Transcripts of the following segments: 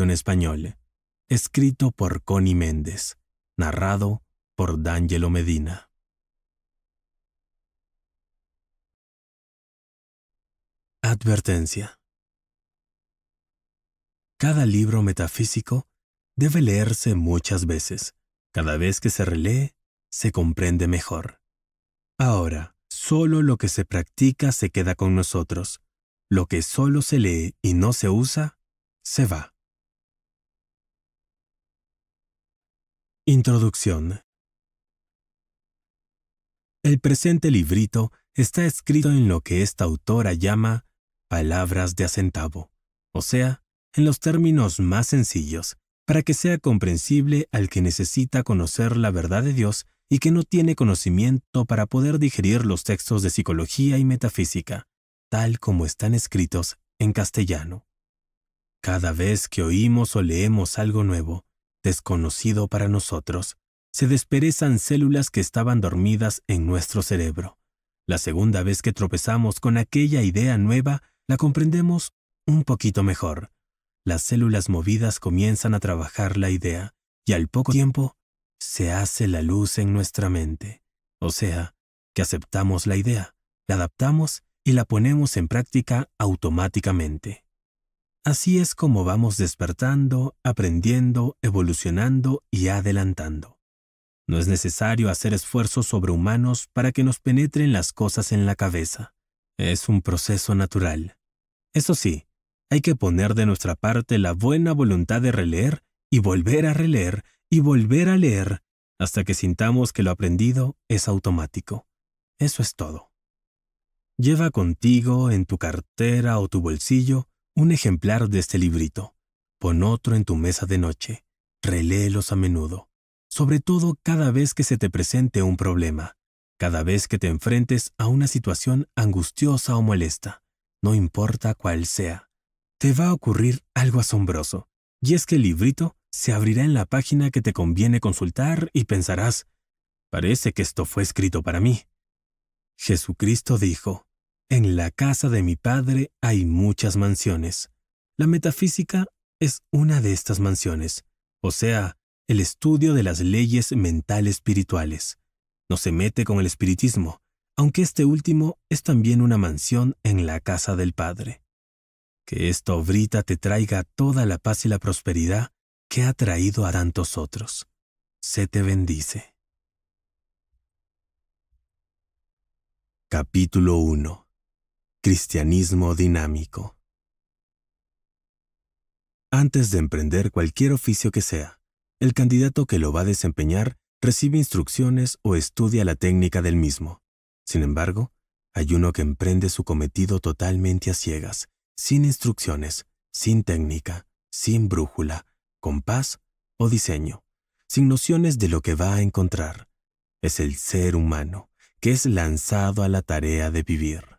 en español, escrito por Connie Méndez, narrado por D'Angelo Medina. Advertencia. Cada libro metafísico debe leerse muchas veces. Cada vez que se relee, se comprende mejor. Ahora, solo lo que se practica se queda con nosotros. Lo que solo se lee y no se usa, se va. Introducción. El presente librito está escrito en lo que esta autora llama palabras de acentavo, o sea, en los términos más sencillos, para que sea comprensible al que necesita conocer la verdad de Dios y que no tiene conocimiento para poder digerir los textos de psicología y metafísica, tal como están escritos en castellano. Cada vez que oímos o leemos algo nuevo, desconocido para nosotros, se desperezan células que estaban dormidas en nuestro cerebro. La segunda vez que tropezamos con aquella idea nueva, la comprendemos un poquito mejor. Las células movidas comienzan a trabajar la idea, y al poco tiempo se hace la luz en nuestra mente. O sea, que aceptamos la idea, la adaptamos y la ponemos en práctica automáticamente. Así es como vamos despertando, aprendiendo, evolucionando y adelantando. No es necesario hacer esfuerzos sobrehumanos para que nos penetren las cosas en la cabeza. Es un proceso natural. Eso sí, hay que poner de nuestra parte la buena voluntad de releer y volver a releer y volver a leer hasta que sintamos que lo aprendido es automático. Eso es todo. Lleva contigo, en tu cartera o tu bolsillo, un ejemplar de este librito. Pon otro en tu mesa de noche. Reléelos a menudo, sobre todo cada vez que se te presente un problema, cada vez que te enfrentes a una situación angustiosa o molesta, no importa cuál sea. Te va a ocurrir algo asombroso, y es que el librito se abrirá en la página que te conviene consultar y pensarás, parece que esto fue escrito para mí. Jesucristo dijo, en la casa de mi padre hay muchas mansiones. La metafísica es una de estas mansiones, o sea, el estudio de las leyes mentales espirituales. No se mete con el espiritismo, aunque este último es también una mansión en la casa del Padre. Que esta obrita te traiga toda la paz y la prosperidad que ha traído a tantos otros. Se te bendice. Capítulo 1 Cristianismo dinámico. Antes de emprender cualquier oficio que sea, el candidato que lo va a desempeñar recibe instrucciones o estudia la técnica del mismo. Sin embargo, hay uno que emprende su cometido totalmente a ciegas, sin instrucciones, sin técnica, sin brújula, compás o diseño, sin nociones de lo que va a encontrar. Es el ser humano que es lanzado a la tarea de vivir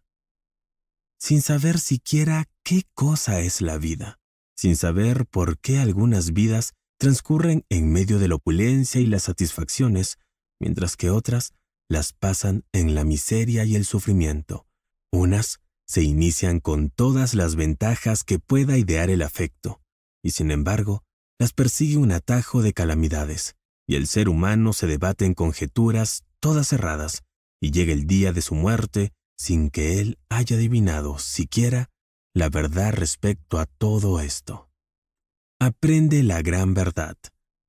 sin saber siquiera qué cosa es la vida, sin saber por qué algunas vidas transcurren en medio de la opulencia y las satisfacciones, mientras que otras las pasan en la miseria y el sufrimiento. Unas se inician con todas las ventajas que pueda idear el afecto, y sin embargo, las persigue un atajo de calamidades, y el ser humano se debate en conjeturas todas cerradas, y llega el día de su muerte sin que él haya adivinado siquiera la verdad respecto a todo esto. Aprende la gran verdad.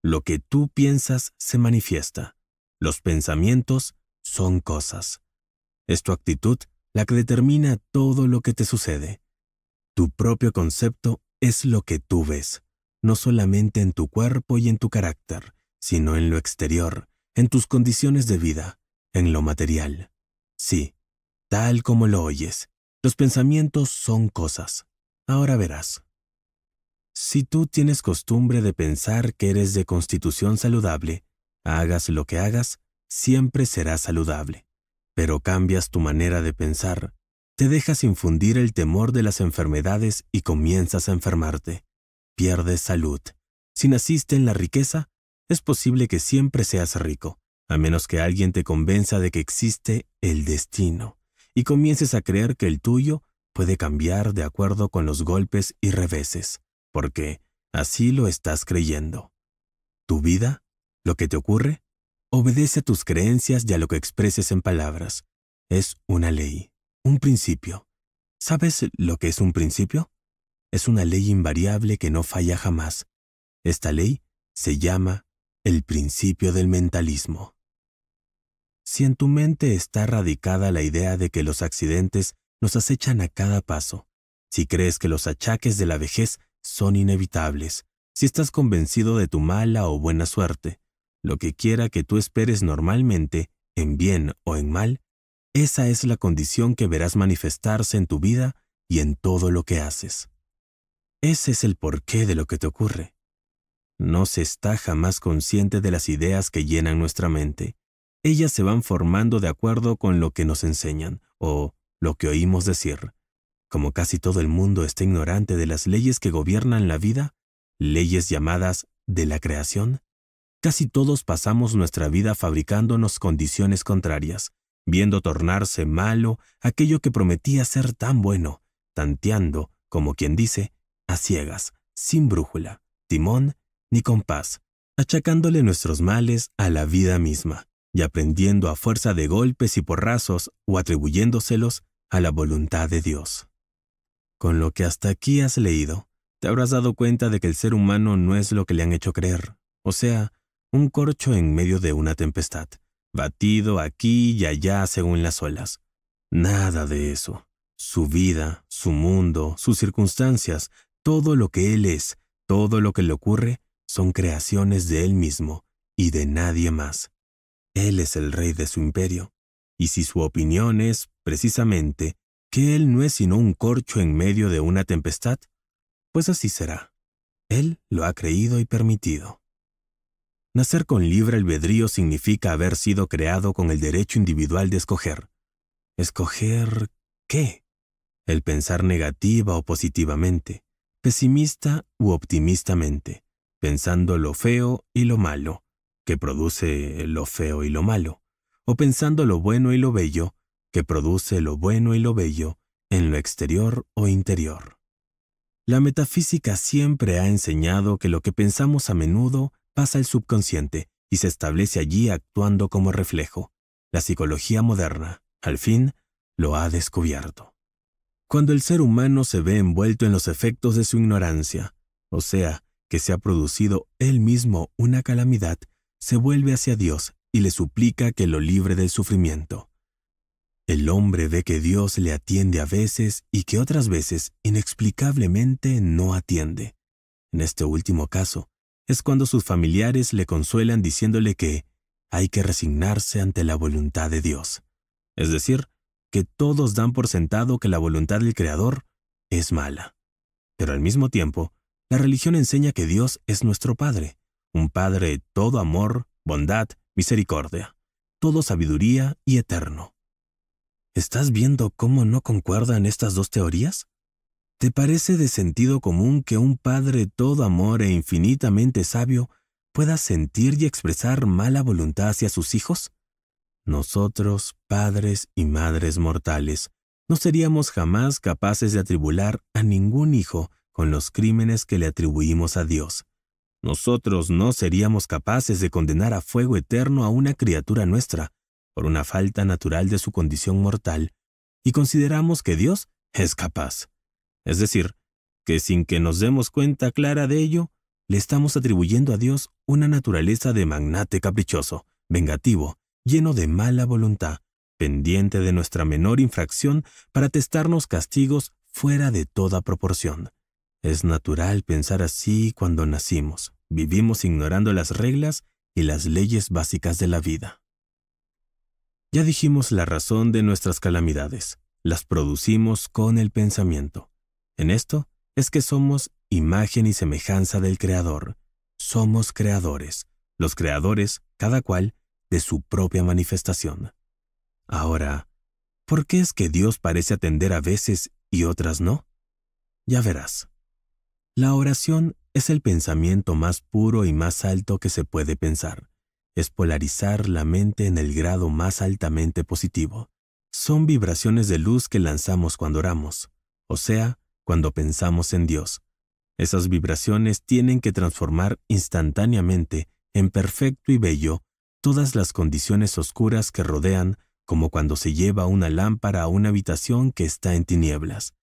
Lo que tú piensas se manifiesta. Los pensamientos son cosas. Es tu actitud la que determina todo lo que te sucede. Tu propio concepto es lo que tú ves, no solamente en tu cuerpo y en tu carácter, sino en lo exterior, en tus condiciones de vida, en lo material. Sí, Tal como lo oyes, los pensamientos son cosas. Ahora verás. Si tú tienes costumbre de pensar que eres de constitución saludable, hagas lo que hagas, siempre serás saludable. Pero cambias tu manera de pensar, te dejas infundir el temor de las enfermedades y comienzas a enfermarte. Pierdes salud. Si naciste en la riqueza, es posible que siempre seas rico, a menos que alguien te convenza de que existe el destino y comiences a creer que el tuyo puede cambiar de acuerdo con los golpes y reveses, porque así lo estás creyendo. Tu vida, lo que te ocurre, obedece a tus creencias y a lo que expreses en palabras. Es una ley, un principio. ¿Sabes lo que es un principio? Es una ley invariable que no falla jamás. Esta ley se llama el principio del mentalismo. Si en tu mente está radicada la idea de que los accidentes nos acechan a cada paso, si crees que los achaques de la vejez son inevitables, si estás convencido de tu mala o buena suerte, lo que quiera que tú esperes normalmente, en bien o en mal, esa es la condición que verás manifestarse en tu vida y en todo lo que haces. Ese es el porqué de lo que te ocurre. No se está jamás consciente de las ideas que llenan nuestra mente, ellas se van formando de acuerdo con lo que nos enseñan o lo que oímos decir. Como casi todo el mundo está ignorante de las leyes que gobiernan la vida, leyes llamadas de la creación, casi todos pasamos nuestra vida fabricándonos condiciones contrarias, viendo tornarse malo aquello que prometía ser tan bueno, tanteando, como quien dice, a ciegas, sin brújula, timón ni compás, achacándole nuestros males a la vida misma y aprendiendo a fuerza de golpes y porrazos o atribuyéndoselos a la voluntad de Dios. Con lo que hasta aquí has leído, te habrás dado cuenta de que el ser humano no es lo que le han hecho creer, o sea, un corcho en medio de una tempestad, batido aquí y allá según las olas. Nada de eso. Su vida, su mundo, sus circunstancias, todo lo que él es, todo lo que le ocurre, son creaciones de él mismo y de nadie más. Él es el rey de su imperio, y si su opinión es, precisamente, que Él no es sino un corcho en medio de una tempestad, pues así será. Él lo ha creído y permitido. Nacer con libre albedrío significa haber sido creado con el derecho individual de escoger. ¿Escoger qué? El pensar negativa o positivamente, pesimista u optimistamente, pensando lo feo y lo malo, que produce lo feo y lo malo, o pensando lo bueno y lo bello, que produce lo bueno y lo bello en lo exterior o interior. La metafísica siempre ha enseñado que lo que pensamos a menudo pasa al subconsciente y se establece allí actuando como reflejo. La psicología moderna, al fin, lo ha descubierto. Cuando el ser humano se ve envuelto en los efectos de su ignorancia, o sea, que se ha producido él mismo una calamidad, se vuelve hacia Dios y le suplica que lo libre del sufrimiento. El hombre ve que Dios le atiende a veces y que otras veces inexplicablemente no atiende. En este último caso, es cuando sus familiares le consuelan diciéndole que hay que resignarse ante la voluntad de Dios. Es decir, que todos dan por sentado que la voluntad del Creador es mala. Pero al mismo tiempo, la religión enseña que Dios es nuestro Padre, un Padre todo amor, bondad, misericordia, todo sabiduría y eterno. ¿Estás viendo cómo no concuerdan estas dos teorías? ¿Te parece de sentido común que un Padre todo amor e infinitamente sabio pueda sentir y expresar mala voluntad hacia sus hijos? Nosotros, padres y madres mortales, no seríamos jamás capaces de atribular a ningún hijo con los crímenes que le atribuimos a Dios. Nosotros no seríamos capaces de condenar a fuego eterno a una criatura nuestra, por una falta natural de su condición mortal, y consideramos que Dios es capaz. Es decir, que sin que nos demos cuenta clara de ello, le estamos atribuyendo a Dios una naturaleza de magnate caprichoso, vengativo, lleno de mala voluntad, pendiente de nuestra menor infracción para testarnos castigos fuera de toda proporción. Es natural pensar así cuando nacimos vivimos ignorando las reglas y las leyes básicas de la vida. Ya dijimos la razón de nuestras calamidades, las producimos con el pensamiento. En esto es que somos imagen y semejanza del Creador. Somos creadores, los creadores, cada cual, de su propia manifestación. Ahora, ¿por qué es que Dios parece atender a veces y otras no? Ya verás. La oración es el pensamiento más puro y más alto que se puede pensar. Es polarizar la mente en el grado más altamente positivo. Son vibraciones de luz que lanzamos cuando oramos, o sea, cuando pensamos en Dios. Esas vibraciones tienen que transformar instantáneamente en perfecto y bello todas las condiciones oscuras que rodean, como cuando se lleva una lámpara a una habitación que está en tinieblas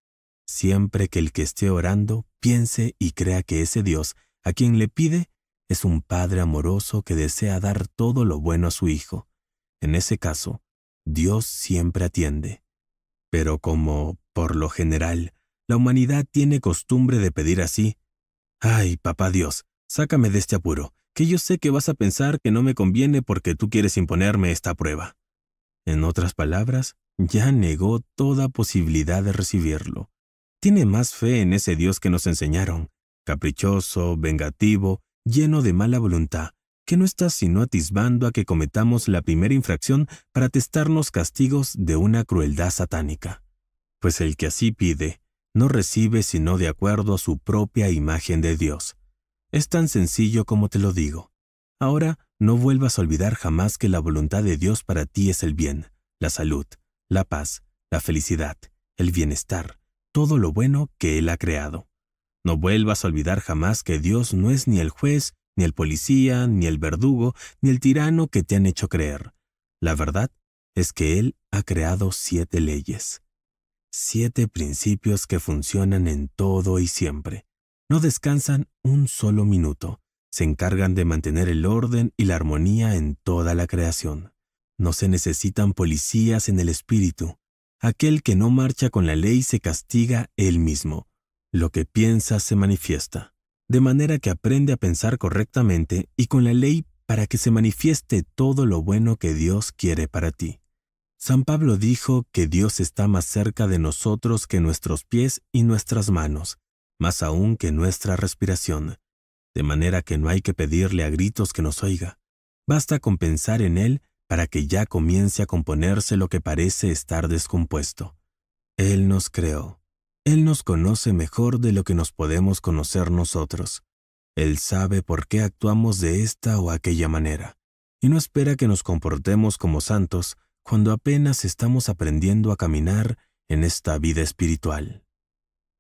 siempre que el que esté orando piense y crea que ese Dios a quien le pide es un Padre amoroso que desea dar todo lo bueno a su Hijo. En ese caso, Dios siempre atiende. Pero como, por lo general, la humanidad tiene costumbre de pedir así, Ay, papá Dios, sácame de este apuro, que yo sé que vas a pensar que no me conviene porque tú quieres imponerme esta prueba. En otras palabras, ya negó toda posibilidad de recibirlo tiene más fe en ese Dios que nos enseñaron, caprichoso, vengativo, lleno de mala voluntad, que no está sino atisbando a que cometamos la primera infracción para testarnos castigos de una crueldad satánica. Pues el que así pide, no recibe sino de acuerdo a su propia imagen de Dios. Es tan sencillo como te lo digo. Ahora, no vuelvas a olvidar jamás que la voluntad de Dios para ti es el bien, la salud, la paz, la felicidad, el bienestar, todo lo bueno que Él ha creado. No vuelvas a olvidar jamás que Dios no es ni el juez, ni el policía, ni el verdugo, ni el tirano que te han hecho creer. La verdad es que Él ha creado siete leyes, siete principios que funcionan en todo y siempre. No descansan un solo minuto, se encargan de mantener el orden y la armonía en toda la creación. No se necesitan policías en el espíritu, Aquel que no marcha con la ley se castiga él mismo. Lo que piensa se manifiesta. De manera que aprende a pensar correctamente y con la ley para que se manifieste todo lo bueno que Dios quiere para ti. San Pablo dijo que Dios está más cerca de nosotros que nuestros pies y nuestras manos, más aún que nuestra respiración, de manera que no hay que pedirle a gritos que nos oiga. Basta con pensar en Él para que ya comience a componerse lo que parece estar descompuesto. Él nos creó. Él nos conoce mejor de lo que nos podemos conocer nosotros. Él sabe por qué actuamos de esta o aquella manera, y no espera que nos comportemos como santos cuando apenas estamos aprendiendo a caminar en esta vida espiritual.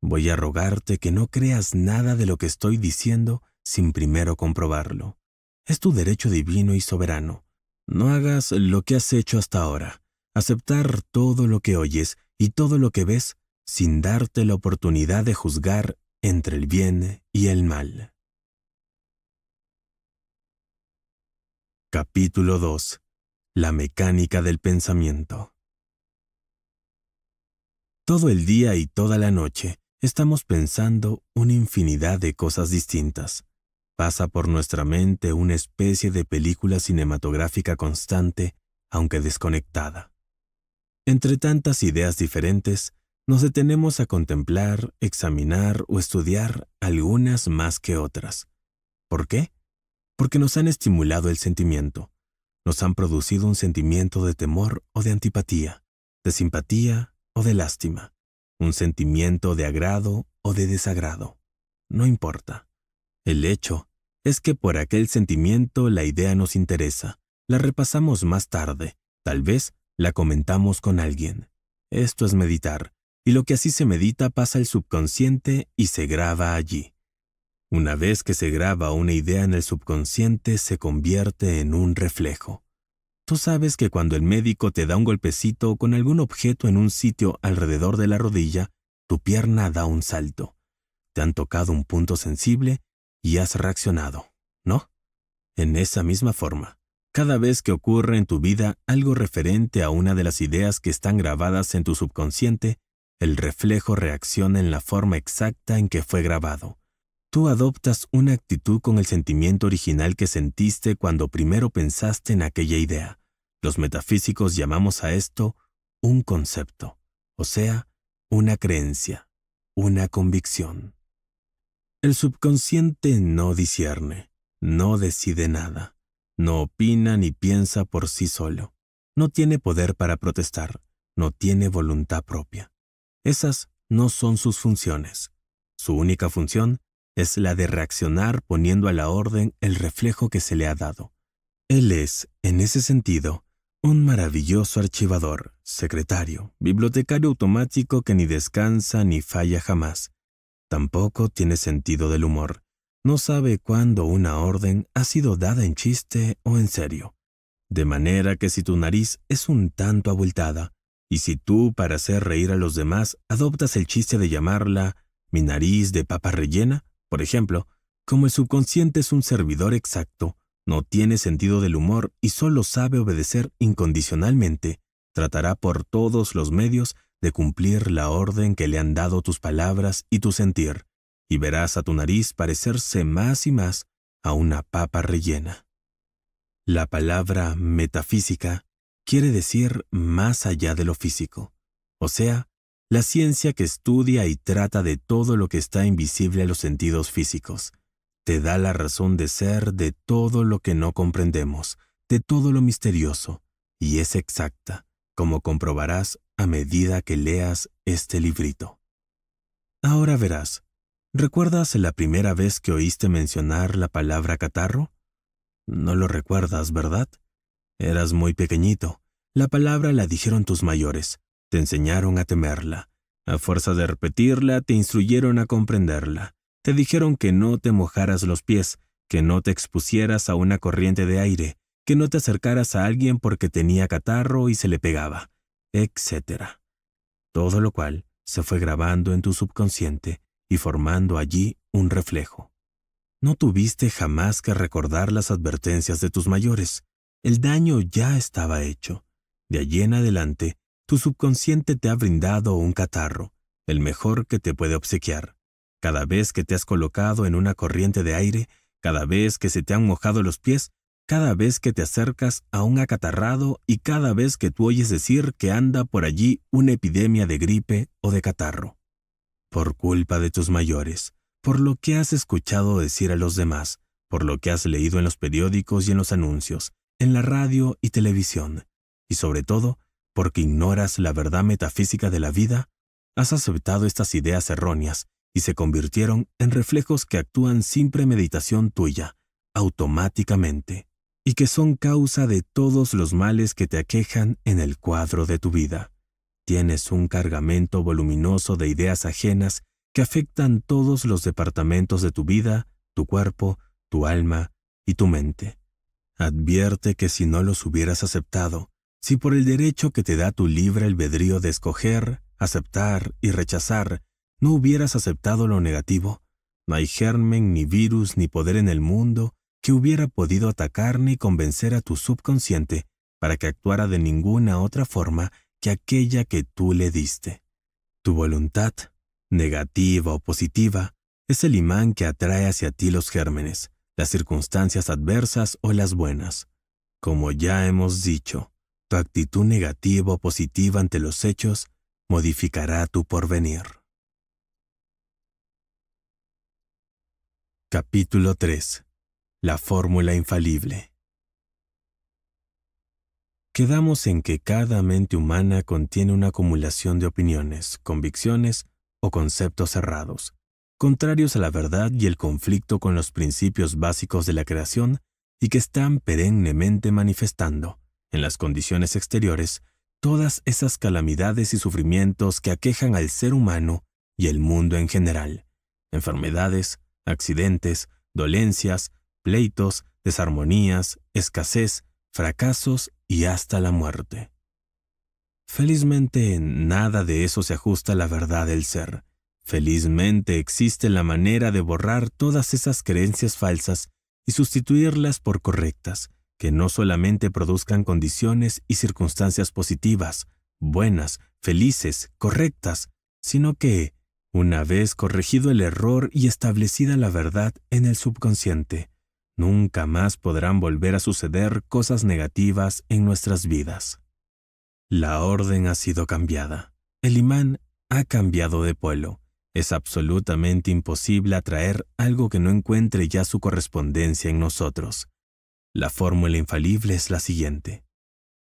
Voy a rogarte que no creas nada de lo que estoy diciendo sin primero comprobarlo. Es tu derecho divino y soberano, no hagas lo que has hecho hasta ahora, aceptar todo lo que oyes y todo lo que ves sin darte la oportunidad de juzgar entre el bien y el mal. Capítulo 2. La mecánica del pensamiento. Todo el día y toda la noche estamos pensando una infinidad de cosas distintas. Pasa por nuestra mente una especie de película cinematográfica constante, aunque desconectada. Entre tantas ideas diferentes, nos detenemos a contemplar, examinar o estudiar algunas más que otras. ¿Por qué? Porque nos han estimulado el sentimiento, nos han producido un sentimiento de temor o de antipatía, de simpatía o de lástima, un sentimiento de agrado o de desagrado. No importa. El hecho es que por aquel sentimiento la idea nos interesa. La repasamos más tarde, tal vez la comentamos con alguien. Esto es meditar, y lo que así se medita pasa al subconsciente y se graba allí. Una vez que se graba una idea en el subconsciente, se convierte en un reflejo. Tú sabes que cuando el médico te da un golpecito con algún objeto en un sitio alrededor de la rodilla, tu pierna da un salto. Te han tocado un punto sensible y has reaccionado, ¿no? En esa misma forma, cada vez que ocurre en tu vida algo referente a una de las ideas que están grabadas en tu subconsciente, el reflejo reacciona en la forma exacta en que fue grabado. Tú adoptas una actitud con el sentimiento original que sentiste cuando primero pensaste en aquella idea. Los metafísicos llamamos a esto un concepto, o sea, una creencia, una convicción. El subconsciente no discierne, no decide nada, no opina ni piensa por sí solo, no tiene poder para protestar, no tiene voluntad propia. Esas no son sus funciones. Su única función es la de reaccionar poniendo a la orden el reflejo que se le ha dado. Él es, en ese sentido, un maravilloso archivador, secretario, bibliotecario automático que ni descansa ni falla jamás, Tampoco tiene sentido del humor. No sabe cuándo una orden ha sido dada en chiste o en serio. De manera que si tu nariz es un tanto abultada, y si tú, para hacer reír a los demás, adoptas el chiste de llamarla mi nariz de papa rellena, por ejemplo, como el subconsciente es un servidor exacto, no tiene sentido del humor y solo sabe obedecer incondicionalmente, tratará por todos los medios de cumplir la orden que le han dado tus palabras y tu sentir, y verás a tu nariz parecerse más y más a una papa rellena. La palabra metafísica quiere decir más allá de lo físico, o sea, la ciencia que estudia y trata de todo lo que está invisible a los sentidos físicos. Te da la razón de ser de todo lo que no comprendemos, de todo lo misterioso, y es exacta, como comprobarás a medida que leas este librito. Ahora verás, ¿recuerdas la primera vez que oíste mencionar la palabra catarro? No lo recuerdas, ¿verdad? Eras muy pequeñito. La palabra la dijeron tus mayores. Te enseñaron a temerla. A fuerza de repetirla, te instruyeron a comprenderla. Te dijeron que no te mojaras los pies, que no te expusieras a una corriente de aire, que no te acercaras a alguien porque tenía catarro y se le pegaba, etc. Todo lo cual se fue grabando en tu subconsciente y formando allí un reflejo. No tuviste jamás que recordar las advertencias de tus mayores. El daño ya estaba hecho. De allí en adelante, tu subconsciente te ha brindado un catarro, el mejor que te puede obsequiar. Cada vez que te has colocado en una corriente de aire, cada vez que se te han mojado los pies, cada vez que te acercas a un acatarrado y cada vez que tú oyes decir que anda por allí una epidemia de gripe o de catarro. Por culpa de tus mayores, por lo que has escuchado decir a los demás, por lo que has leído en los periódicos y en los anuncios, en la radio y televisión, y sobre todo, porque ignoras la verdad metafísica de la vida, has aceptado estas ideas erróneas y se convirtieron en reflejos que actúan sin premeditación tuya, automáticamente y que son causa de todos los males que te aquejan en el cuadro de tu vida. Tienes un cargamento voluminoso de ideas ajenas que afectan todos los departamentos de tu vida, tu cuerpo, tu alma y tu mente. Advierte que si no los hubieras aceptado, si por el derecho que te da tu libre albedrío de escoger, aceptar y rechazar, no hubieras aceptado lo negativo, no hay germen, ni virus, ni poder en el mundo que hubiera podido atacar ni convencer a tu subconsciente para que actuara de ninguna otra forma que aquella que tú le diste. Tu voluntad, negativa o positiva, es el imán que atrae hacia ti los gérmenes, las circunstancias adversas o las buenas. Como ya hemos dicho, tu actitud negativa o positiva ante los hechos modificará tu porvenir. Capítulo 3 la fórmula infalible. Quedamos en que cada mente humana contiene una acumulación de opiniones, convicciones o conceptos cerrados, contrarios a la verdad y el conflicto con los principios básicos de la creación y que están perennemente manifestando, en las condiciones exteriores, todas esas calamidades y sufrimientos que aquejan al ser humano y el mundo en general. Enfermedades, accidentes, dolencias, pleitos, desarmonías, escasez, fracasos y hasta la muerte. Felizmente en nada de eso se ajusta la verdad del ser. Felizmente existe la manera de borrar todas esas creencias falsas y sustituirlas por correctas, que no solamente produzcan condiciones y circunstancias positivas, buenas, felices, correctas, sino que, una vez corregido el error y establecida la verdad en el subconsciente, Nunca más podrán volver a suceder cosas negativas en nuestras vidas. La orden ha sido cambiada. El imán ha cambiado de polo. Es absolutamente imposible atraer algo que no encuentre ya su correspondencia en nosotros. La fórmula infalible es la siguiente.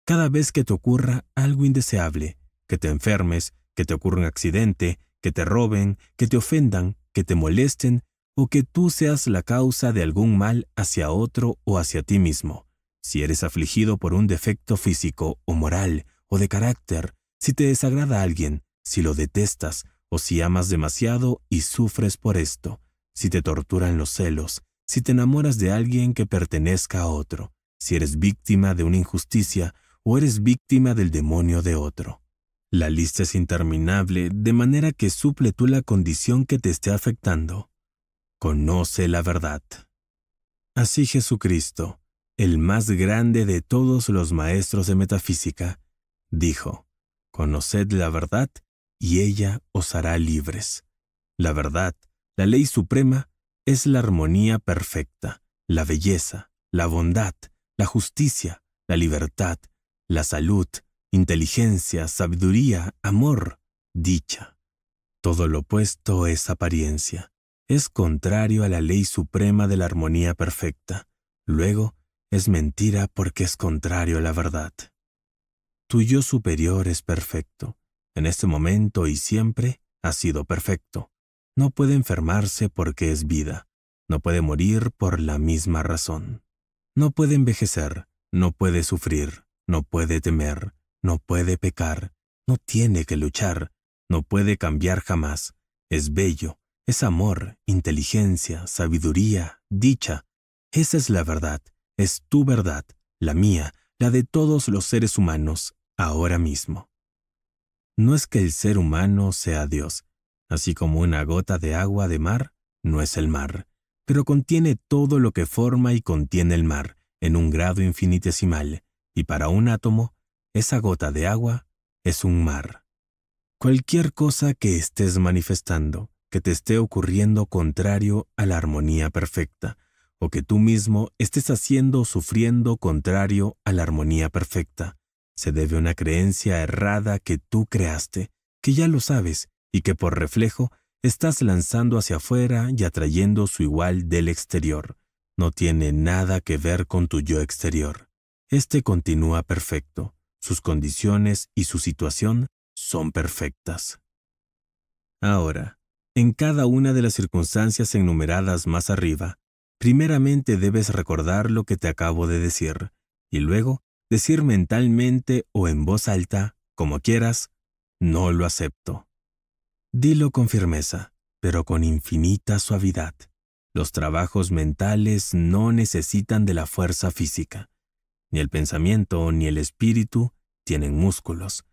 Cada vez que te ocurra algo indeseable, que te enfermes, que te ocurra un accidente, que te roben, que te ofendan, que te molesten, o que tú seas la causa de algún mal hacia otro o hacia ti mismo. Si eres afligido por un defecto físico o moral o de carácter, si te desagrada alguien, si lo detestas o si amas demasiado y sufres por esto, si te torturan los celos, si te enamoras de alguien que pertenezca a otro, si eres víctima de una injusticia o eres víctima del demonio de otro. La lista es interminable, de manera que suple tú la condición que te esté afectando conoce la verdad. Así Jesucristo, el más grande de todos los maestros de metafísica, dijo, Conoced la verdad y ella os hará libres. La verdad, la ley suprema, es la armonía perfecta, la belleza, la bondad, la justicia, la libertad, la salud, inteligencia, sabiduría, amor, dicha. Todo lo opuesto es apariencia es contrario a la ley suprema de la armonía perfecta. Luego, es mentira porque es contrario a la verdad. Tu yo superior es perfecto. En este momento y siempre ha sido perfecto. No puede enfermarse porque es vida. No puede morir por la misma razón. No puede envejecer, no puede sufrir, no puede temer, no puede pecar, no tiene que luchar, no puede cambiar jamás. Es bello, es amor, inteligencia, sabiduría, dicha. Esa es la verdad, es tu verdad, la mía, la de todos los seres humanos, ahora mismo. No es que el ser humano sea Dios, así como una gota de agua de mar no es el mar, pero contiene todo lo que forma y contiene el mar en un grado infinitesimal, y para un átomo, esa gota de agua es un mar. Cualquier cosa que estés manifestando, que te esté ocurriendo contrario a la armonía perfecta, o que tú mismo estés haciendo o sufriendo contrario a la armonía perfecta. Se debe a una creencia errada que tú creaste, que ya lo sabes, y que por reflejo estás lanzando hacia afuera y atrayendo su igual del exterior. No tiene nada que ver con tu yo exterior. Este continúa perfecto. Sus condiciones y su situación son perfectas. Ahora, en cada una de las circunstancias enumeradas más arriba, primeramente debes recordar lo que te acabo de decir, y luego decir mentalmente o en voz alta, como quieras, no lo acepto. Dilo con firmeza, pero con infinita suavidad. Los trabajos mentales no necesitan de la fuerza física. Ni el pensamiento ni el espíritu tienen músculos.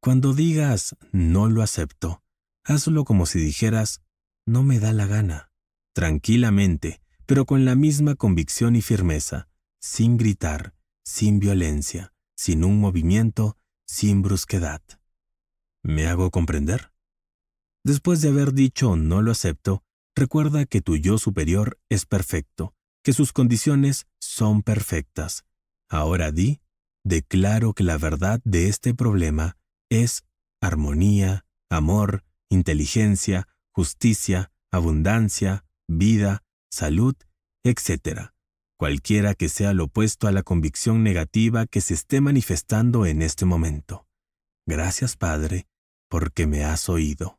Cuando digas no lo acepto, Hazlo como si dijeras, no me da la gana, tranquilamente, pero con la misma convicción y firmeza, sin gritar, sin violencia, sin un movimiento, sin brusquedad. ¿Me hago comprender? Después de haber dicho no lo acepto, recuerda que tu yo superior es perfecto, que sus condiciones son perfectas. Ahora di, declaro que la verdad de este problema es armonía, amor, inteligencia, justicia, abundancia, vida, salud, etc., cualquiera que sea lo opuesto a la convicción negativa que se esté manifestando en este momento. Gracias, Padre, porque me has oído.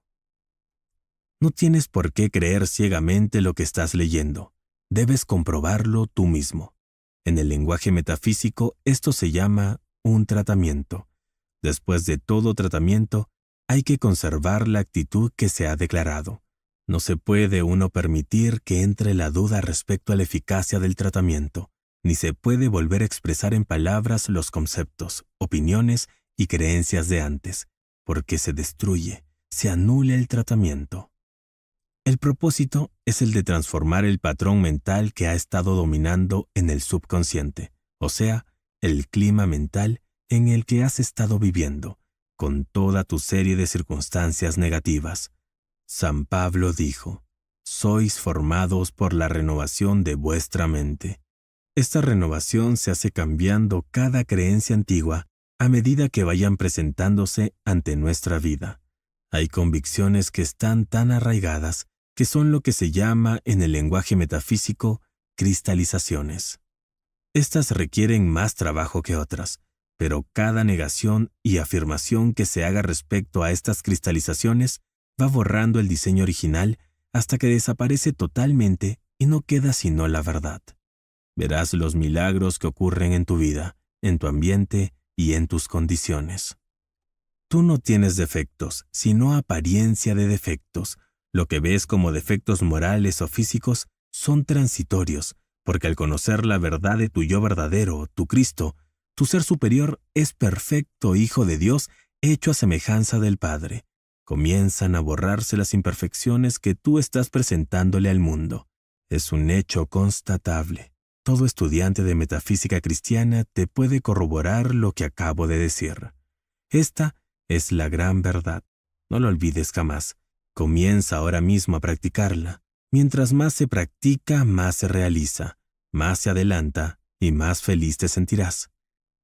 No tienes por qué creer ciegamente lo que estás leyendo, debes comprobarlo tú mismo. En el lenguaje metafísico esto se llama un tratamiento. Después de todo tratamiento, hay que conservar la actitud que se ha declarado. No se puede uno permitir que entre la duda respecto a la eficacia del tratamiento, ni se puede volver a expresar en palabras los conceptos, opiniones y creencias de antes, porque se destruye, se anula el tratamiento. El propósito es el de transformar el patrón mental que ha estado dominando en el subconsciente, o sea, el clima mental en el que has estado viviendo, con toda tu serie de circunstancias negativas. San Pablo dijo, sois formados por la renovación de vuestra mente. Esta renovación se hace cambiando cada creencia antigua a medida que vayan presentándose ante nuestra vida. Hay convicciones que están tan arraigadas que son lo que se llama en el lenguaje metafísico cristalizaciones. Estas requieren más trabajo que otras, pero cada negación y afirmación que se haga respecto a estas cristalizaciones va borrando el diseño original hasta que desaparece totalmente y no queda sino la verdad. Verás los milagros que ocurren en tu vida, en tu ambiente y en tus condiciones. Tú no tienes defectos, sino apariencia de defectos. Lo que ves como defectos morales o físicos son transitorios, porque al conocer la verdad de tu yo verdadero, tu Cristo, tu ser superior es perfecto Hijo de Dios hecho a semejanza del Padre. Comienzan a borrarse las imperfecciones que tú estás presentándole al mundo. Es un hecho constatable. Todo estudiante de metafísica cristiana te puede corroborar lo que acabo de decir. Esta es la gran verdad. No lo olvides jamás. Comienza ahora mismo a practicarla. Mientras más se practica, más se realiza, más se adelanta y más feliz te sentirás.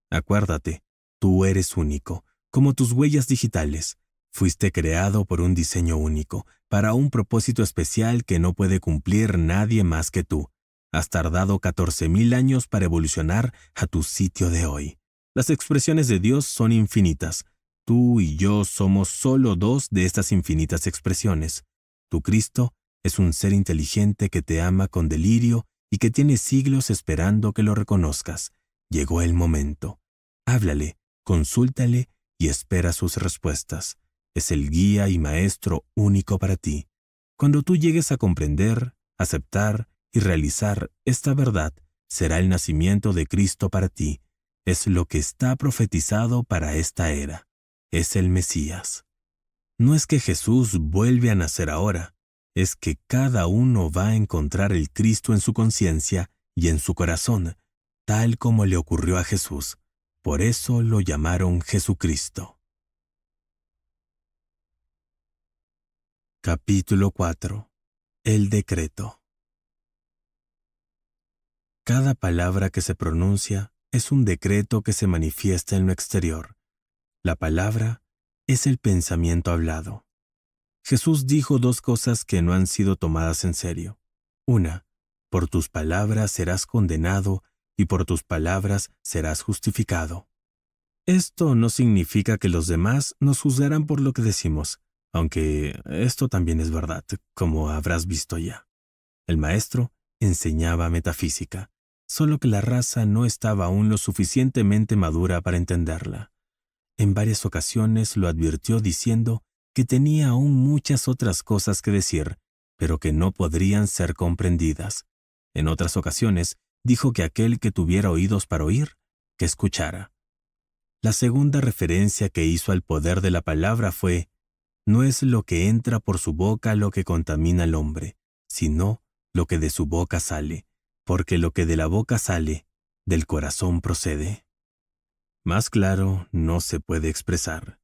Acuérdate, tú eres único, como tus huellas digitales. Fuiste creado por un diseño único, para un propósito especial que no puede cumplir nadie más que tú. Has tardado 14.000 años para evolucionar a tu sitio de hoy. Las expresiones de Dios son infinitas. Tú y yo somos solo dos de estas infinitas expresiones. Tu Cristo es un ser inteligente que te ama con delirio y que tiene siglos esperando que lo reconozcas. Llegó el momento. Háblale, consúltale y espera sus respuestas. Es el guía y maestro único para ti. Cuando tú llegues a comprender, aceptar y realizar esta verdad, será el nacimiento de Cristo para ti. Es lo que está profetizado para esta era. Es el Mesías. No es que Jesús vuelve a nacer ahora, es que cada uno va a encontrar el Cristo en su conciencia y en su corazón, tal como le ocurrió a Jesús. Por eso lo llamaron Jesucristo. Capítulo 4 El decreto Cada palabra que se pronuncia es un decreto que se manifiesta en lo exterior. La palabra es el pensamiento hablado. Jesús dijo dos cosas que no han sido tomadas en serio. Una, por tus palabras serás condenado y por tus palabras serás justificado. Esto no significa que los demás nos juzgarán por lo que decimos, aunque esto también es verdad, como habrás visto ya. El maestro enseñaba metafísica, solo que la raza no estaba aún lo suficientemente madura para entenderla. En varias ocasiones lo advirtió diciendo que tenía aún muchas otras cosas que decir, pero que no podrían ser comprendidas. En otras ocasiones dijo que aquel que tuviera oídos para oír, que escuchara. La segunda referencia que hizo al poder de la palabra fue, no es lo que entra por su boca lo que contamina al hombre, sino lo que de su boca sale, porque lo que de la boca sale, del corazón procede. Más claro, no se puede expresar.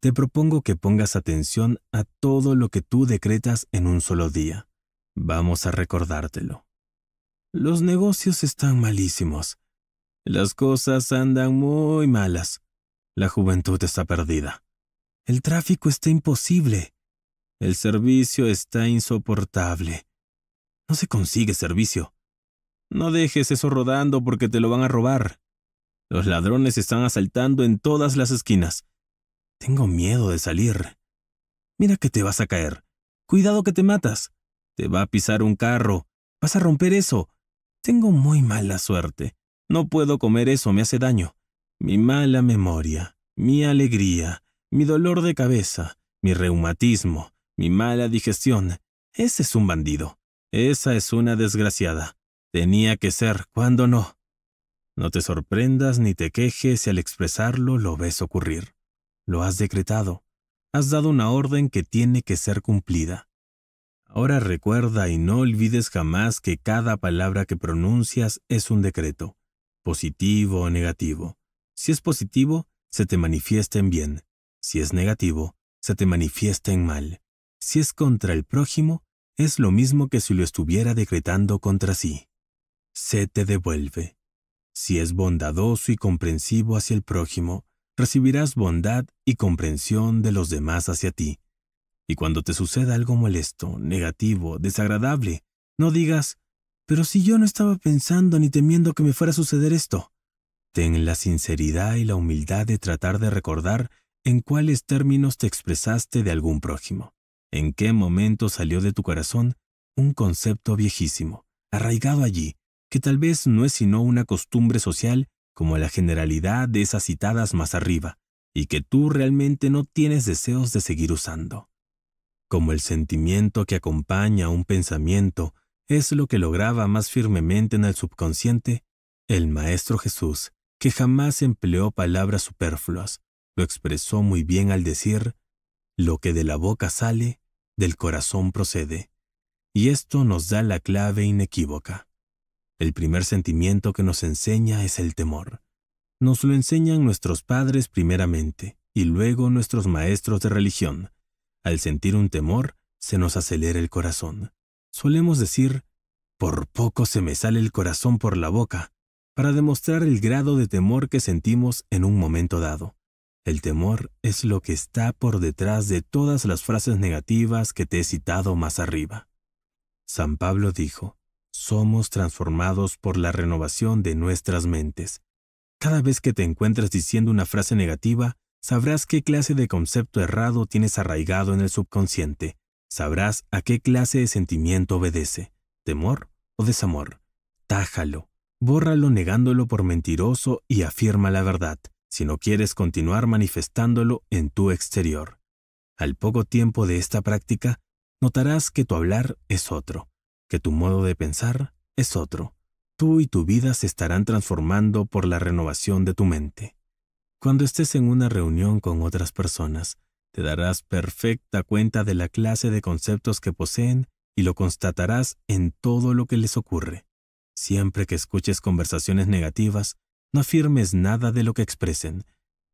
Te propongo que pongas atención a todo lo que tú decretas en un solo día. Vamos a recordártelo. Los negocios están malísimos. Las cosas andan muy malas. La juventud está perdida. El tráfico está imposible. El servicio está insoportable. No se consigue servicio. No dejes eso rodando porque te lo van a robar. Los ladrones están asaltando en todas las esquinas. Tengo miedo de salir. Mira que te vas a caer. Cuidado que te matas. Te va a pisar un carro. Vas a romper eso. Tengo muy mala suerte. No puedo comer eso, me hace daño. Mi mala memoria, mi alegría, mi dolor de cabeza, mi reumatismo, mi mala digestión. Ese es un bandido. Esa es una desgraciada. Tenía que ser, cuando no. No te sorprendas ni te quejes si al expresarlo lo ves ocurrir. Lo has decretado. Has dado una orden que tiene que ser cumplida. Ahora recuerda y no olvides jamás que cada palabra que pronuncias es un decreto, positivo o negativo. Si es positivo, se te manifiesta en bien. Si es negativo, se te manifiesta en mal. Si es contra el prójimo, es lo mismo que si lo estuviera decretando contra sí. Se te devuelve. Si es bondadoso y comprensivo hacia el prójimo, recibirás bondad y comprensión de los demás hacia ti. Y cuando te suceda algo molesto, negativo, desagradable, no digas, pero si yo no estaba pensando ni temiendo que me fuera a suceder esto. Ten la sinceridad y la humildad de tratar de recordar en cuáles términos te expresaste de algún prójimo, en qué momento salió de tu corazón un concepto viejísimo, arraigado allí, que tal vez no es sino una costumbre social como la generalidad de esas citadas más arriba, y que tú realmente no tienes deseos de seguir usando como el sentimiento que acompaña a un pensamiento es lo que lograba más firmemente en el subconsciente, el Maestro Jesús, que jamás empleó palabras superfluas, lo expresó muy bien al decir, lo que de la boca sale, del corazón procede. Y esto nos da la clave inequívoca. El primer sentimiento que nos enseña es el temor. Nos lo enseñan nuestros padres primeramente y luego nuestros maestros de religión, al sentir un temor, se nos acelera el corazón. Solemos decir, por poco se me sale el corazón por la boca, para demostrar el grado de temor que sentimos en un momento dado. El temor es lo que está por detrás de todas las frases negativas que te he citado más arriba. San Pablo dijo, somos transformados por la renovación de nuestras mentes. Cada vez que te encuentras diciendo una frase negativa, Sabrás qué clase de concepto errado tienes arraigado en el subconsciente. Sabrás a qué clase de sentimiento obedece, temor o desamor. Tájalo, bórralo negándolo por mentiroso y afirma la verdad, si no quieres continuar manifestándolo en tu exterior. Al poco tiempo de esta práctica, notarás que tu hablar es otro, que tu modo de pensar es otro. Tú y tu vida se estarán transformando por la renovación de tu mente. Cuando estés en una reunión con otras personas, te darás perfecta cuenta de la clase de conceptos que poseen y lo constatarás en todo lo que les ocurre. Siempre que escuches conversaciones negativas, no afirmes nada de lo que expresen.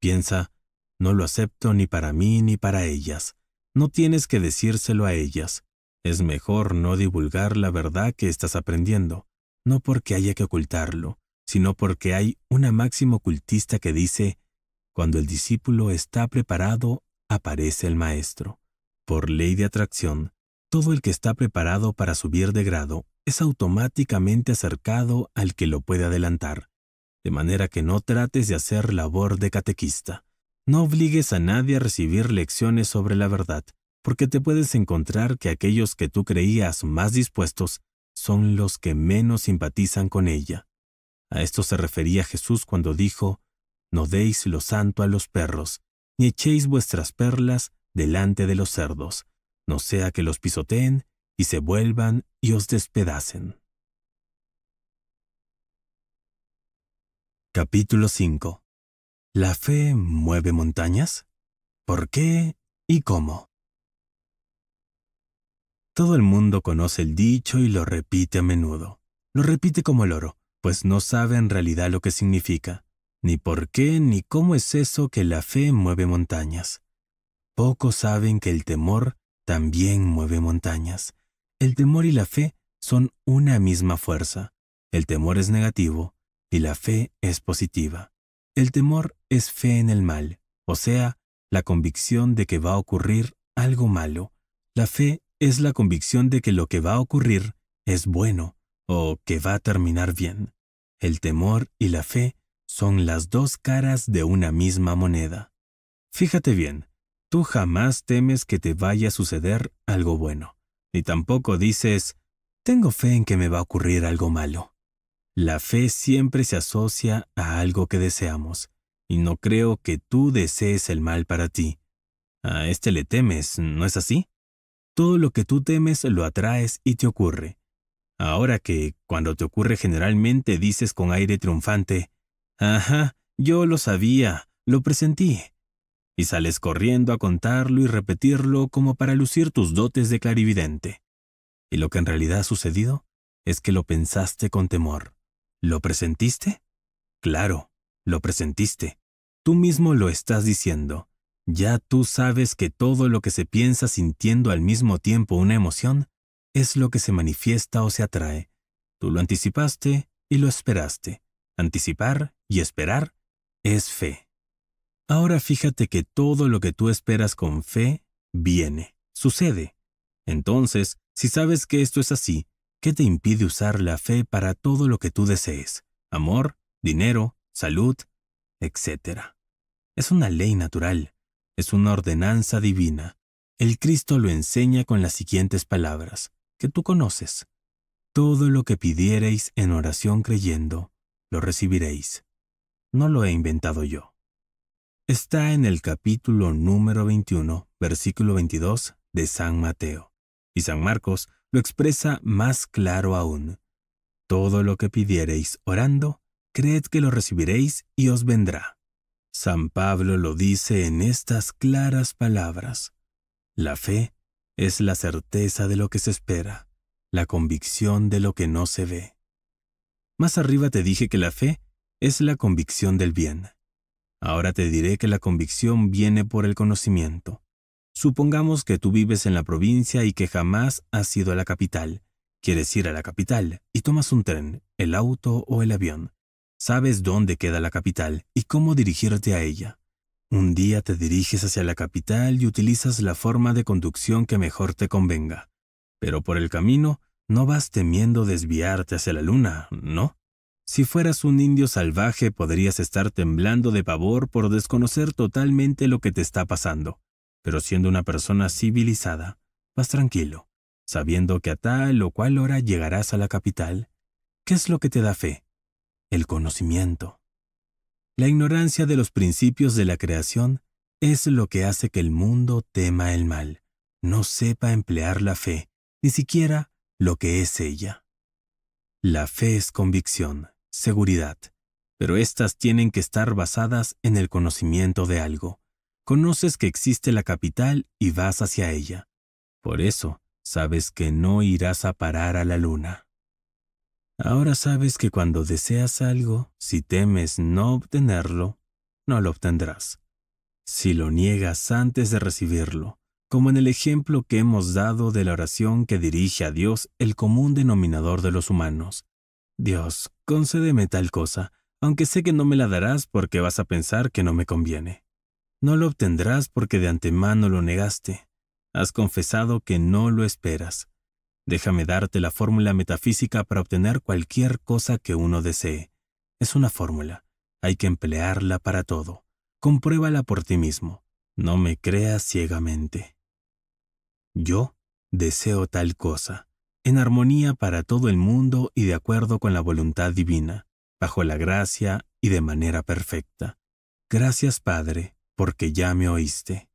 Piensa, no lo acepto ni para mí ni para ellas. No tienes que decírselo a ellas. Es mejor no divulgar la verdad que estás aprendiendo, no porque haya que ocultarlo, sino porque hay una máxima ocultista que dice, cuando el discípulo está preparado, aparece el maestro. Por ley de atracción, todo el que está preparado para subir de grado es automáticamente acercado al que lo puede adelantar, de manera que no trates de hacer labor de catequista. No obligues a nadie a recibir lecciones sobre la verdad, porque te puedes encontrar que aquellos que tú creías más dispuestos son los que menos simpatizan con ella. A esto se refería Jesús cuando dijo, no deis lo santo a los perros, ni echéis vuestras perlas delante de los cerdos, no sea que los pisoteen y se vuelvan y os despedacen. Capítulo 5 ¿La fe mueve montañas? ¿Por qué y cómo? Todo el mundo conoce el dicho y lo repite a menudo. Lo repite como el oro, pues no sabe en realidad lo que significa ni por qué ni cómo es eso que la fe mueve montañas. Pocos saben que el temor también mueve montañas. El temor y la fe son una misma fuerza. El temor es negativo y la fe es positiva. El temor es fe en el mal, o sea, la convicción de que va a ocurrir algo malo. La fe es la convicción de que lo que va a ocurrir es bueno o que va a terminar bien. El temor y la fe son las dos caras de una misma moneda. Fíjate bien, tú jamás temes que te vaya a suceder algo bueno, Y tampoco dices, tengo fe en que me va a ocurrir algo malo. La fe siempre se asocia a algo que deseamos, y no creo que tú desees el mal para ti. A este le temes, ¿no es así? Todo lo que tú temes lo atraes y te ocurre. Ahora que, cuando te ocurre generalmente, dices con aire triunfante, Ajá, yo lo sabía, lo presentí. Y sales corriendo a contarlo y repetirlo como para lucir tus dotes de clarividente. Y lo que en realidad ha sucedido es que lo pensaste con temor. ¿Lo presentiste? Claro, lo presentiste. Tú mismo lo estás diciendo. Ya tú sabes que todo lo que se piensa sintiendo al mismo tiempo una emoción es lo que se manifiesta o se atrae. Tú lo anticipaste y lo esperaste. Anticipar y esperar es fe. Ahora fíjate que todo lo que tú esperas con fe viene, sucede. Entonces, si sabes que esto es así, ¿qué te impide usar la fe para todo lo que tú desees? Amor, dinero, salud, etc. Es una ley natural, es una ordenanza divina. El Cristo lo enseña con las siguientes palabras, que tú conoces. Todo lo que pidiereis en oración creyendo, lo recibiréis no lo he inventado yo. Está en el capítulo número 21, versículo 22 de San Mateo, y San Marcos lo expresa más claro aún. Todo lo que pidiereis orando, creed que lo recibiréis y os vendrá. San Pablo lo dice en estas claras palabras. La fe es la certeza de lo que se espera, la convicción de lo que no se ve. Más arriba te dije que la fe es la convicción del bien. Ahora te diré que la convicción viene por el conocimiento. Supongamos que tú vives en la provincia y que jamás has ido a la capital. Quieres ir a la capital y tomas un tren, el auto o el avión. Sabes dónde queda la capital y cómo dirigirte a ella. Un día te diriges hacia la capital y utilizas la forma de conducción que mejor te convenga. Pero por el camino no vas temiendo desviarte hacia la luna, ¿no? Si fueras un indio salvaje podrías estar temblando de pavor por desconocer totalmente lo que te está pasando, pero siendo una persona civilizada, vas tranquilo, sabiendo que a tal o cual hora llegarás a la capital. ¿Qué es lo que te da fe? El conocimiento. La ignorancia de los principios de la creación es lo que hace que el mundo tema el mal, no sepa emplear la fe, ni siquiera lo que es ella. La fe es convicción, seguridad, pero estas tienen que estar basadas en el conocimiento de algo. Conoces que existe la capital y vas hacia ella. Por eso, sabes que no irás a parar a la luna. Ahora sabes que cuando deseas algo, si temes no obtenerlo, no lo obtendrás. Si lo niegas antes de recibirlo, como en el ejemplo que hemos dado de la oración que dirige a Dios el común denominador de los humanos. Dios, concédeme tal cosa, aunque sé que no me la darás porque vas a pensar que no me conviene. No lo obtendrás porque de antemano lo negaste. Has confesado que no lo esperas. Déjame darte la fórmula metafísica para obtener cualquier cosa que uno desee. Es una fórmula. Hay que emplearla para todo. Compruébala por ti mismo. No me creas ciegamente. Yo deseo tal cosa en armonía para todo el mundo y de acuerdo con la voluntad divina, bajo la gracia y de manera perfecta. Gracias Padre, porque ya me oíste.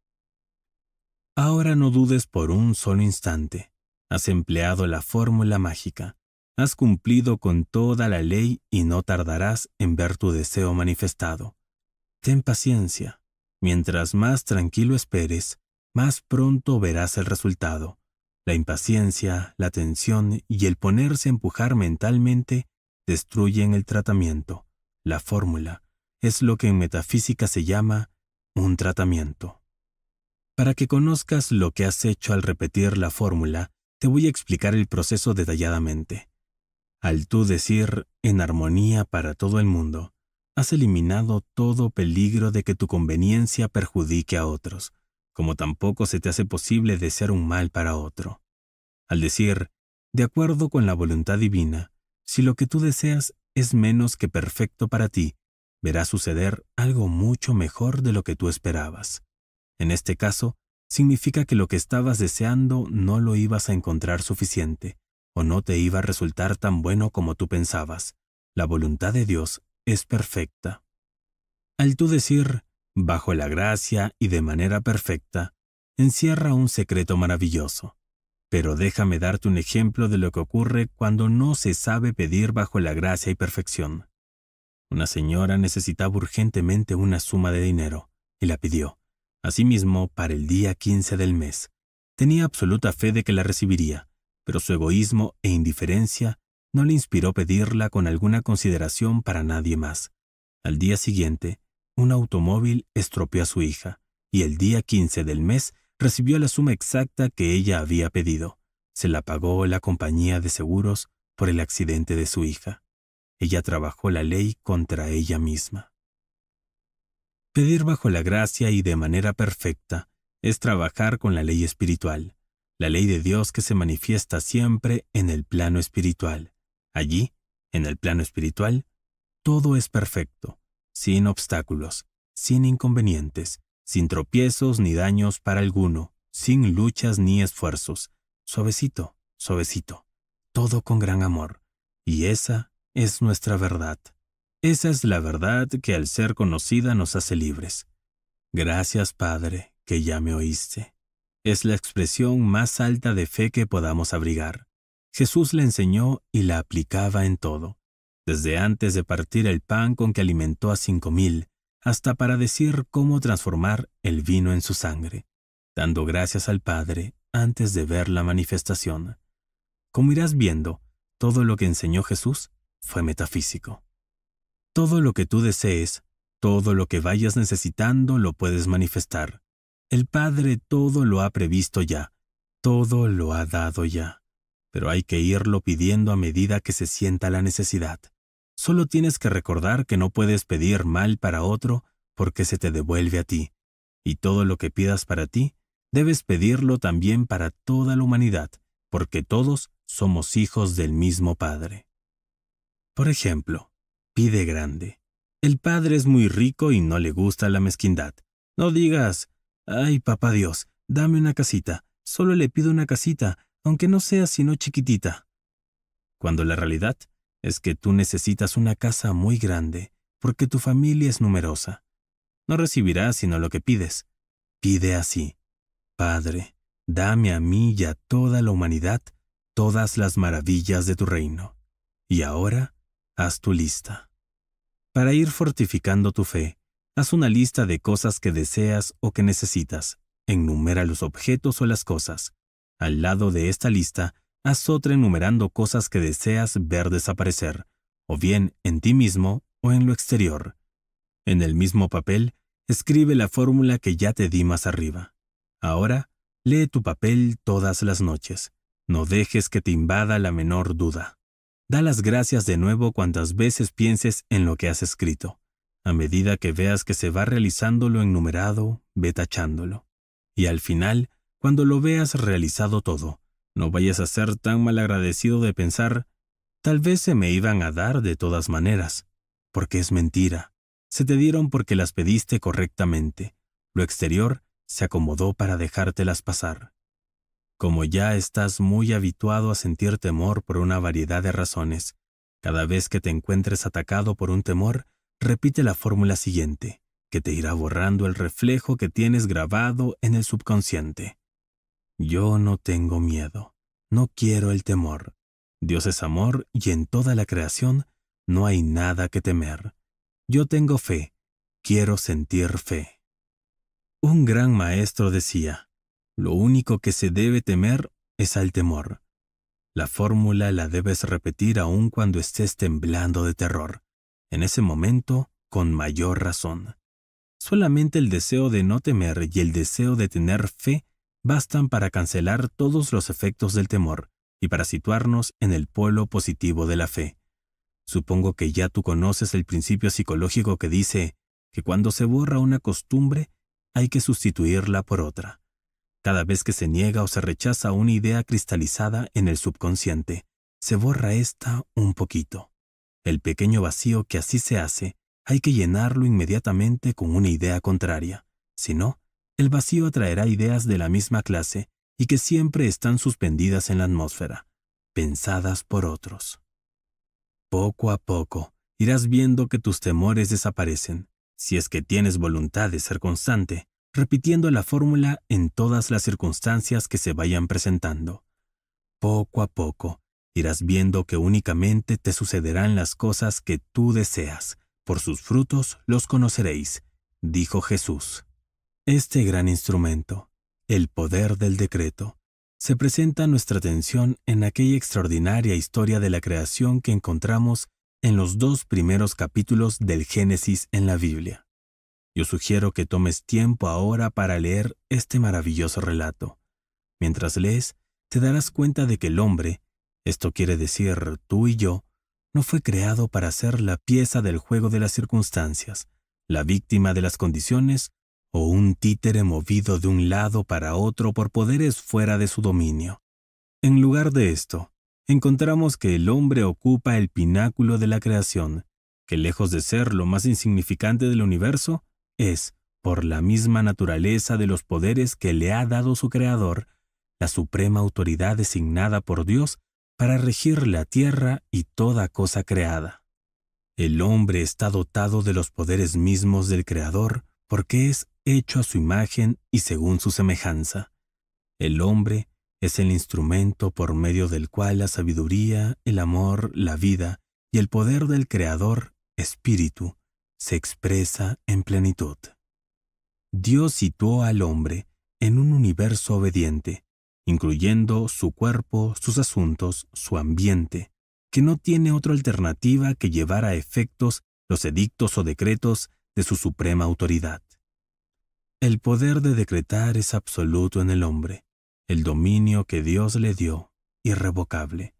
Ahora no dudes por un solo instante. Has empleado la fórmula mágica. Has cumplido con toda la ley y no tardarás en ver tu deseo manifestado. Ten paciencia. Mientras más tranquilo esperes, más pronto verás el resultado. La impaciencia, la tensión y el ponerse a empujar mentalmente destruyen el tratamiento. La fórmula es lo que en metafísica se llama un tratamiento. Para que conozcas lo que has hecho al repetir la fórmula, te voy a explicar el proceso detalladamente. Al tú decir en armonía para todo el mundo, has eliminado todo peligro de que tu conveniencia perjudique a otros, como tampoco se te hace posible desear un mal para otro. Al decir, de acuerdo con la voluntad divina, si lo que tú deseas es menos que perfecto para ti, verá suceder algo mucho mejor de lo que tú esperabas. En este caso, significa que lo que estabas deseando no lo ibas a encontrar suficiente, o no te iba a resultar tan bueno como tú pensabas. La voluntad de Dios es perfecta. Al tú decir, bajo la gracia y de manera perfecta, encierra un secreto maravilloso. Pero déjame darte un ejemplo de lo que ocurre cuando no se sabe pedir bajo la gracia y perfección. Una señora necesitaba urgentemente una suma de dinero, y la pidió, asimismo, para el día 15 del mes. Tenía absoluta fe de que la recibiría, pero su egoísmo e indiferencia no le inspiró pedirla con alguna consideración para nadie más. Al día siguiente, un automóvil estropeó a su hija, y el día 15 del mes recibió la suma exacta que ella había pedido. Se la pagó la compañía de seguros por el accidente de su hija. Ella trabajó la ley contra ella misma. Pedir bajo la gracia y de manera perfecta es trabajar con la ley espiritual, la ley de Dios que se manifiesta siempre en el plano espiritual. Allí, en el plano espiritual, todo es perfecto sin obstáculos, sin inconvenientes, sin tropiezos ni daños para alguno, sin luchas ni esfuerzos, suavecito, suavecito, todo con gran amor. Y esa es nuestra verdad. Esa es la verdad que al ser conocida nos hace libres. Gracias, Padre, que ya me oíste. Es la expresión más alta de fe que podamos abrigar. Jesús la enseñó y la aplicaba en todo desde antes de partir el pan con que alimentó a cinco mil, hasta para decir cómo transformar el vino en su sangre, dando gracias al Padre antes de ver la manifestación. Como irás viendo, todo lo que enseñó Jesús fue metafísico. Todo lo que tú desees, todo lo que vayas necesitando lo puedes manifestar. El Padre todo lo ha previsto ya, todo lo ha dado ya, pero hay que irlo pidiendo a medida que se sienta la necesidad. Solo tienes que recordar que no puedes pedir mal para otro porque se te devuelve a ti, y todo lo que pidas para ti, debes pedirlo también para toda la humanidad, porque todos somos hijos del mismo Padre. Por ejemplo, pide grande. El Padre es muy rico y no le gusta la mezquindad. No digas, ay, papá Dios, dame una casita, solo le pido una casita, aunque no sea sino chiquitita. Cuando la realidad es que tú necesitas una casa muy grande porque tu familia es numerosa. No recibirás sino lo que pides. Pide así. Padre, dame a mí y a toda la humanidad todas las maravillas de tu reino. Y ahora, haz tu lista. Para ir fortificando tu fe, haz una lista de cosas que deseas o que necesitas. Enumera los objetos o las cosas. Al lado de esta lista, haz otra enumerando cosas que deseas ver desaparecer, o bien en ti mismo o en lo exterior. En el mismo papel, escribe la fórmula que ya te di más arriba. Ahora, lee tu papel todas las noches. No dejes que te invada la menor duda. Da las gracias de nuevo cuantas veces pienses en lo que has escrito. A medida que veas que se va realizando lo enumerado, ve tachándolo. Y al final, cuando lo veas realizado todo, no vayas a ser tan malagradecido de pensar, tal vez se me iban a dar de todas maneras, porque es mentira. Se te dieron porque las pediste correctamente. Lo exterior se acomodó para dejártelas pasar. Como ya estás muy habituado a sentir temor por una variedad de razones, cada vez que te encuentres atacado por un temor, repite la fórmula siguiente, que te irá borrando el reflejo que tienes grabado en el subconsciente. Yo no tengo miedo, no quiero el temor. Dios es amor y en toda la creación no hay nada que temer. Yo tengo fe, quiero sentir fe. Un gran maestro decía, lo único que se debe temer es al temor. La fórmula la debes repetir aun cuando estés temblando de terror. En ese momento, con mayor razón. Solamente el deseo de no temer y el deseo de tener fe bastan para cancelar todos los efectos del temor y para situarnos en el polo positivo de la fe. Supongo que ya tú conoces el principio psicológico que dice que cuando se borra una costumbre hay que sustituirla por otra. Cada vez que se niega o se rechaza una idea cristalizada en el subconsciente, se borra esta un poquito. El pequeño vacío que así se hace, hay que llenarlo inmediatamente con una idea contraria, si no, el vacío atraerá ideas de la misma clase y que siempre están suspendidas en la atmósfera, pensadas por otros. Poco a poco irás viendo que tus temores desaparecen, si es que tienes voluntad de ser constante, repitiendo la fórmula en todas las circunstancias que se vayan presentando. Poco a poco irás viendo que únicamente te sucederán las cosas que tú deseas, por sus frutos los conoceréis, dijo Jesús. Este gran instrumento, el poder del decreto, se presenta a nuestra atención en aquella extraordinaria historia de la creación que encontramos en los dos primeros capítulos del Génesis en la Biblia. Yo sugiero que tomes tiempo ahora para leer este maravilloso relato. Mientras lees, te darás cuenta de que el hombre, esto quiere decir tú y yo, no fue creado para ser la pieza del juego de las circunstancias, la víctima de las condiciones un títere movido de un lado para otro por poderes fuera de su dominio. En lugar de esto, encontramos que el hombre ocupa el pináculo de la creación, que lejos de ser lo más insignificante del universo, es, por la misma naturaleza de los poderes que le ha dado su Creador, la suprema autoridad designada por Dios para regir la tierra y toda cosa creada. El hombre está dotado de los poderes mismos del Creador porque es hecho a su imagen y según su semejanza. El hombre es el instrumento por medio del cual la sabiduría, el amor, la vida y el poder del Creador, espíritu, se expresa en plenitud. Dios situó al hombre en un universo obediente, incluyendo su cuerpo, sus asuntos, su ambiente, que no tiene otra alternativa que llevar a efectos los edictos o decretos de su suprema autoridad. El poder de decretar es absoluto en el hombre, el dominio que Dios le dio, irrevocable.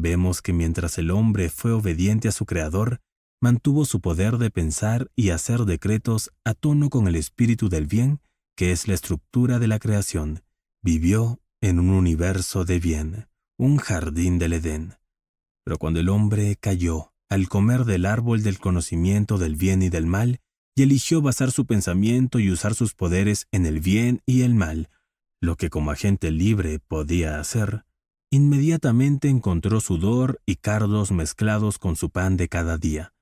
Vemos que mientras el hombre fue obediente a su Creador, mantuvo su poder de pensar y hacer decretos a tono con el espíritu del bien, que es la estructura de la creación. Vivió en un universo de bien, un jardín del Edén. Pero cuando el hombre cayó, al comer del árbol del conocimiento del bien y del mal, y eligió basar su pensamiento y usar sus poderes en el bien y el mal, lo que como agente libre podía hacer, inmediatamente encontró sudor y cardos mezclados con su pan de cada día.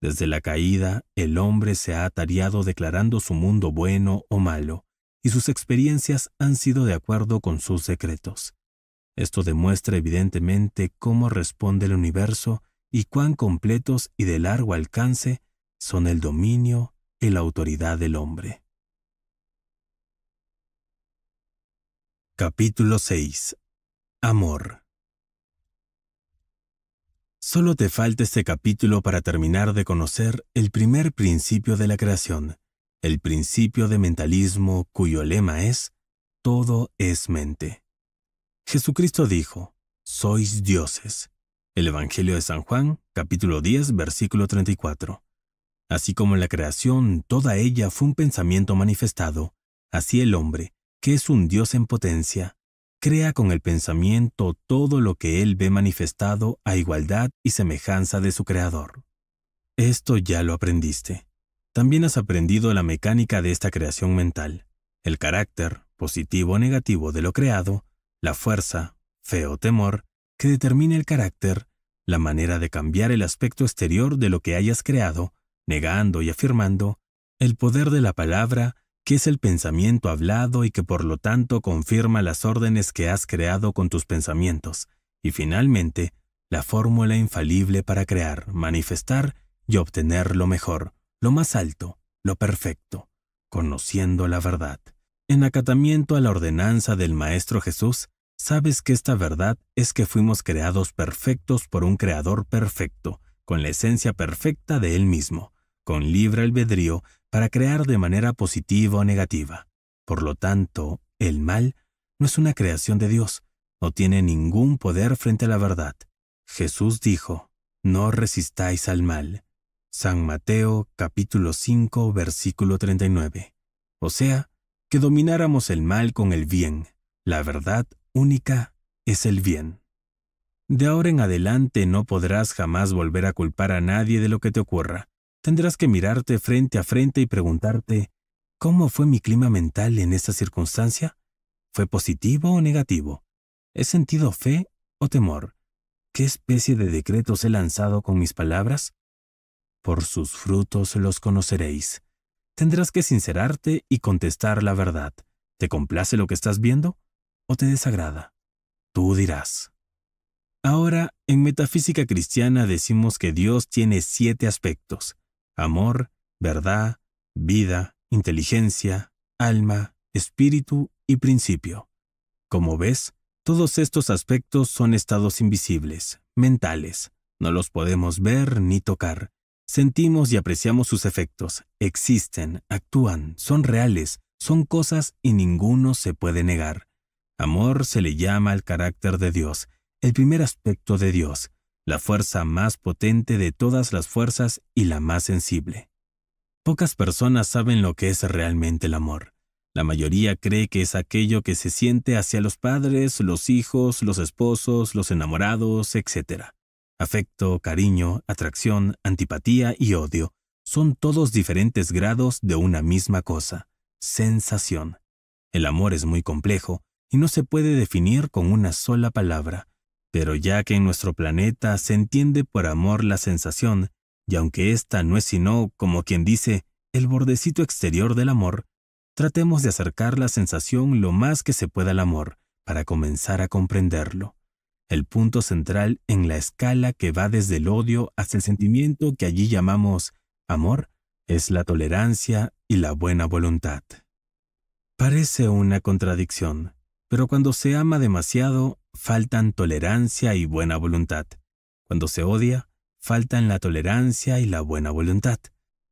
Desde la caída, el hombre se ha atariado declarando su mundo bueno o malo, y sus experiencias han sido de acuerdo con sus secretos. Esto demuestra evidentemente cómo responde el universo y cuán completos y de largo alcance son el dominio y la autoridad del hombre. Capítulo 6 Amor Solo te falta este capítulo para terminar de conocer el primer principio de la creación, el principio de mentalismo cuyo lema es Todo es mente. Jesucristo dijo, Sois dioses. El Evangelio de San Juan, capítulo 10, versículo 34. Así como la creación, toda ella fue un pensamiento manifestado. Así el hombre, que es un Dios en potencia, crea con el pensamiento todo lo que él ve manifestado a igualdad y semejanza de su creador. Esto ya lo aprendiste. También has aprendido la mecánica de esta creación mental, el carácter, positivo o negativo, de lo creado, la fuerza, fe o temor, que determina el carácter, la manera de cambiar el aspecto exterior de lo que hayas creado, negando y afirmando el poder de la palabra, que es el pensamiento hablado y que por lo tanto confirma las órdenes que has creado con tus pensamientos, y finalmente, la fórmula infalible para crear, manifestar y obtener lo mejor, lo más alto, lo perfecto, conociendo la verdad. En acatamiento a la ordenanza del Maestro Jesús, sabes que esta verdad es que fuimos creados perfectos por un Creador perfecto, con la esencia perfecta de Él mismo, con libre albedrío para crear de manera positiva o negativa. Por lo tanto, el mal no es una creación de Dios, no tiene ningún poder frente a la verdad. Jesús dijo, no resistáis al mal. San Mateo capítulo 5 versículo 39. O sea, que domináramos el mal con el bien. La verdad única es el bien. De ahora en adelante no podrás jamás volver a culpar a nadie de lo que te ocurra, tendrás que mirarte frente a frente y preguntarte, ¿cómo fue mi clima mental en esta circunstancia? ¿Fue positivo o negativo? ¿He sentido fe o temor? ¿Qué especie de decretos he lanzado con mis palabras? Por sus frutos los conoceréis. Tendrás que sincerarte y contestar la verdad. ¿Te complace lo que estás viendo o te desagrada? Tú dirás. Ahora, en metafísica cristiana decimos que Dios tiene siete aspectos amor, verdad, vida, inteligencia, alma, espíritu y principio. Como ves, todos estos aspectos son estados invisibles, mentales. No los podemos ver ni tocar. Sentimos y apreciamos sus efectos. Existen, actúan, son reales, son cosas y ninguno se puede negar. Amor se le llama al carácter de Dios, el primer aspecto de Dios, la fuerza más potente de todas las fuerzas y la más sensible. Pocas personas saben lo que es realmente el amor. La mayoría cree que es aquello que se siente hacia los padres, los hijos, los esposos, los enamorados, etc. Afecto, cariño, atracción, antipatía y odio son todos diferentes grados de una misma cosa, sensación. El amor es muy complejo y no se puede definir con una sola palabra. Pero ya que en nuestro planeta se entiende por amor la sensación, y aunque ésta no es sino, como quien dice, el bordecito exterior del amor, tratemos de acercar la sensación lo más que se pueda al amor, para comenzar a comprenderlo. El punto central en la escala que va desde el odio hasta el sentimiento que allí llamamos amor es la tolerancia y la buena voluntad. Parece una contradicción, pero cuando se ama demasiado, faltan tolerancia y buena voluntad. Cuando se odia, faltan la tolerancia y la buena voluntad.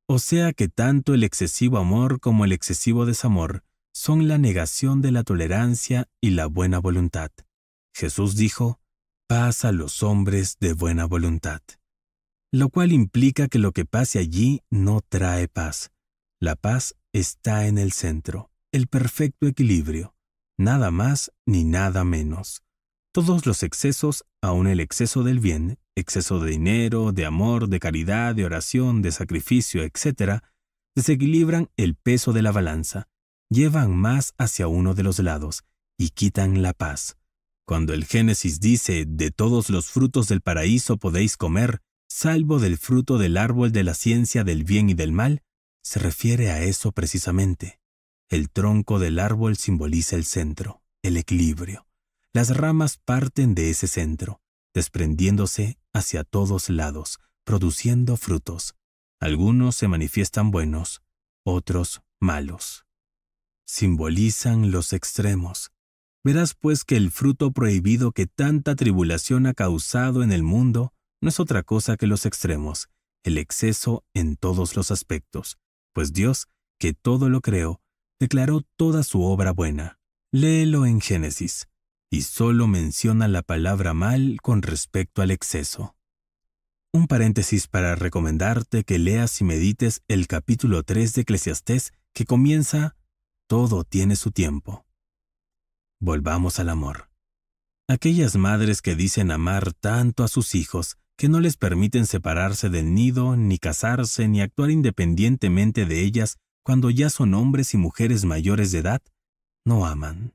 O sea que tanto el excesivo amor como el excesivo desamor son la negación de la tolerancia y la buena voluntad. Jesús dijo, paz a los hombres de buena voluntad. Lo cual implica que lo que pase allí no trae paz. La paz está en el centro, el perfecto equilibrio, nada más ni nada menos. Todos los excesos, aun el exceso del bien, exceso de dinero, de amor, de caridad, de oración, de sacrificio, etc., desequilibran el peso de la balanza, llevan más hacia uno de los lados y quitan la paz. Cuando el Génesis dice, de todos los frutos del paraíso podéis comer, salvo del fruto del árbol de la ciencia del bien y del mal, se refiere a eso precisamente. El tronco del árbol simboliza el centro, el equilibrio, las ramas parten de ese centro, desprendiéndose hacia todos lados, produciendo frutos. Algunos se manifiestan buenos, otros malos. Simbolizan los extremos. Verás pues que el fruto prohibido que tanta tribulación ha causado en el mundo no es otra cosa que los extremos, el exceso en todos los aspectos, pues Dios, que todo lo creó, declaró toda su obra buena. Léelo en Génesis y solo menciona la palabra mal con respecto al exceso. Un paréntesis para recomendarte que leas y medites el capítulo 3 de Eclesiastés que comienza Todo tiene su tiempo. Volvamos al amor. Aquellas madres que dicen amar tanto a sus hijos que no les permiten separarse del nido, ni casarse, ni actuar independientemente de ellas cuando ya son hombres y mujeres mayores de edad, no aman.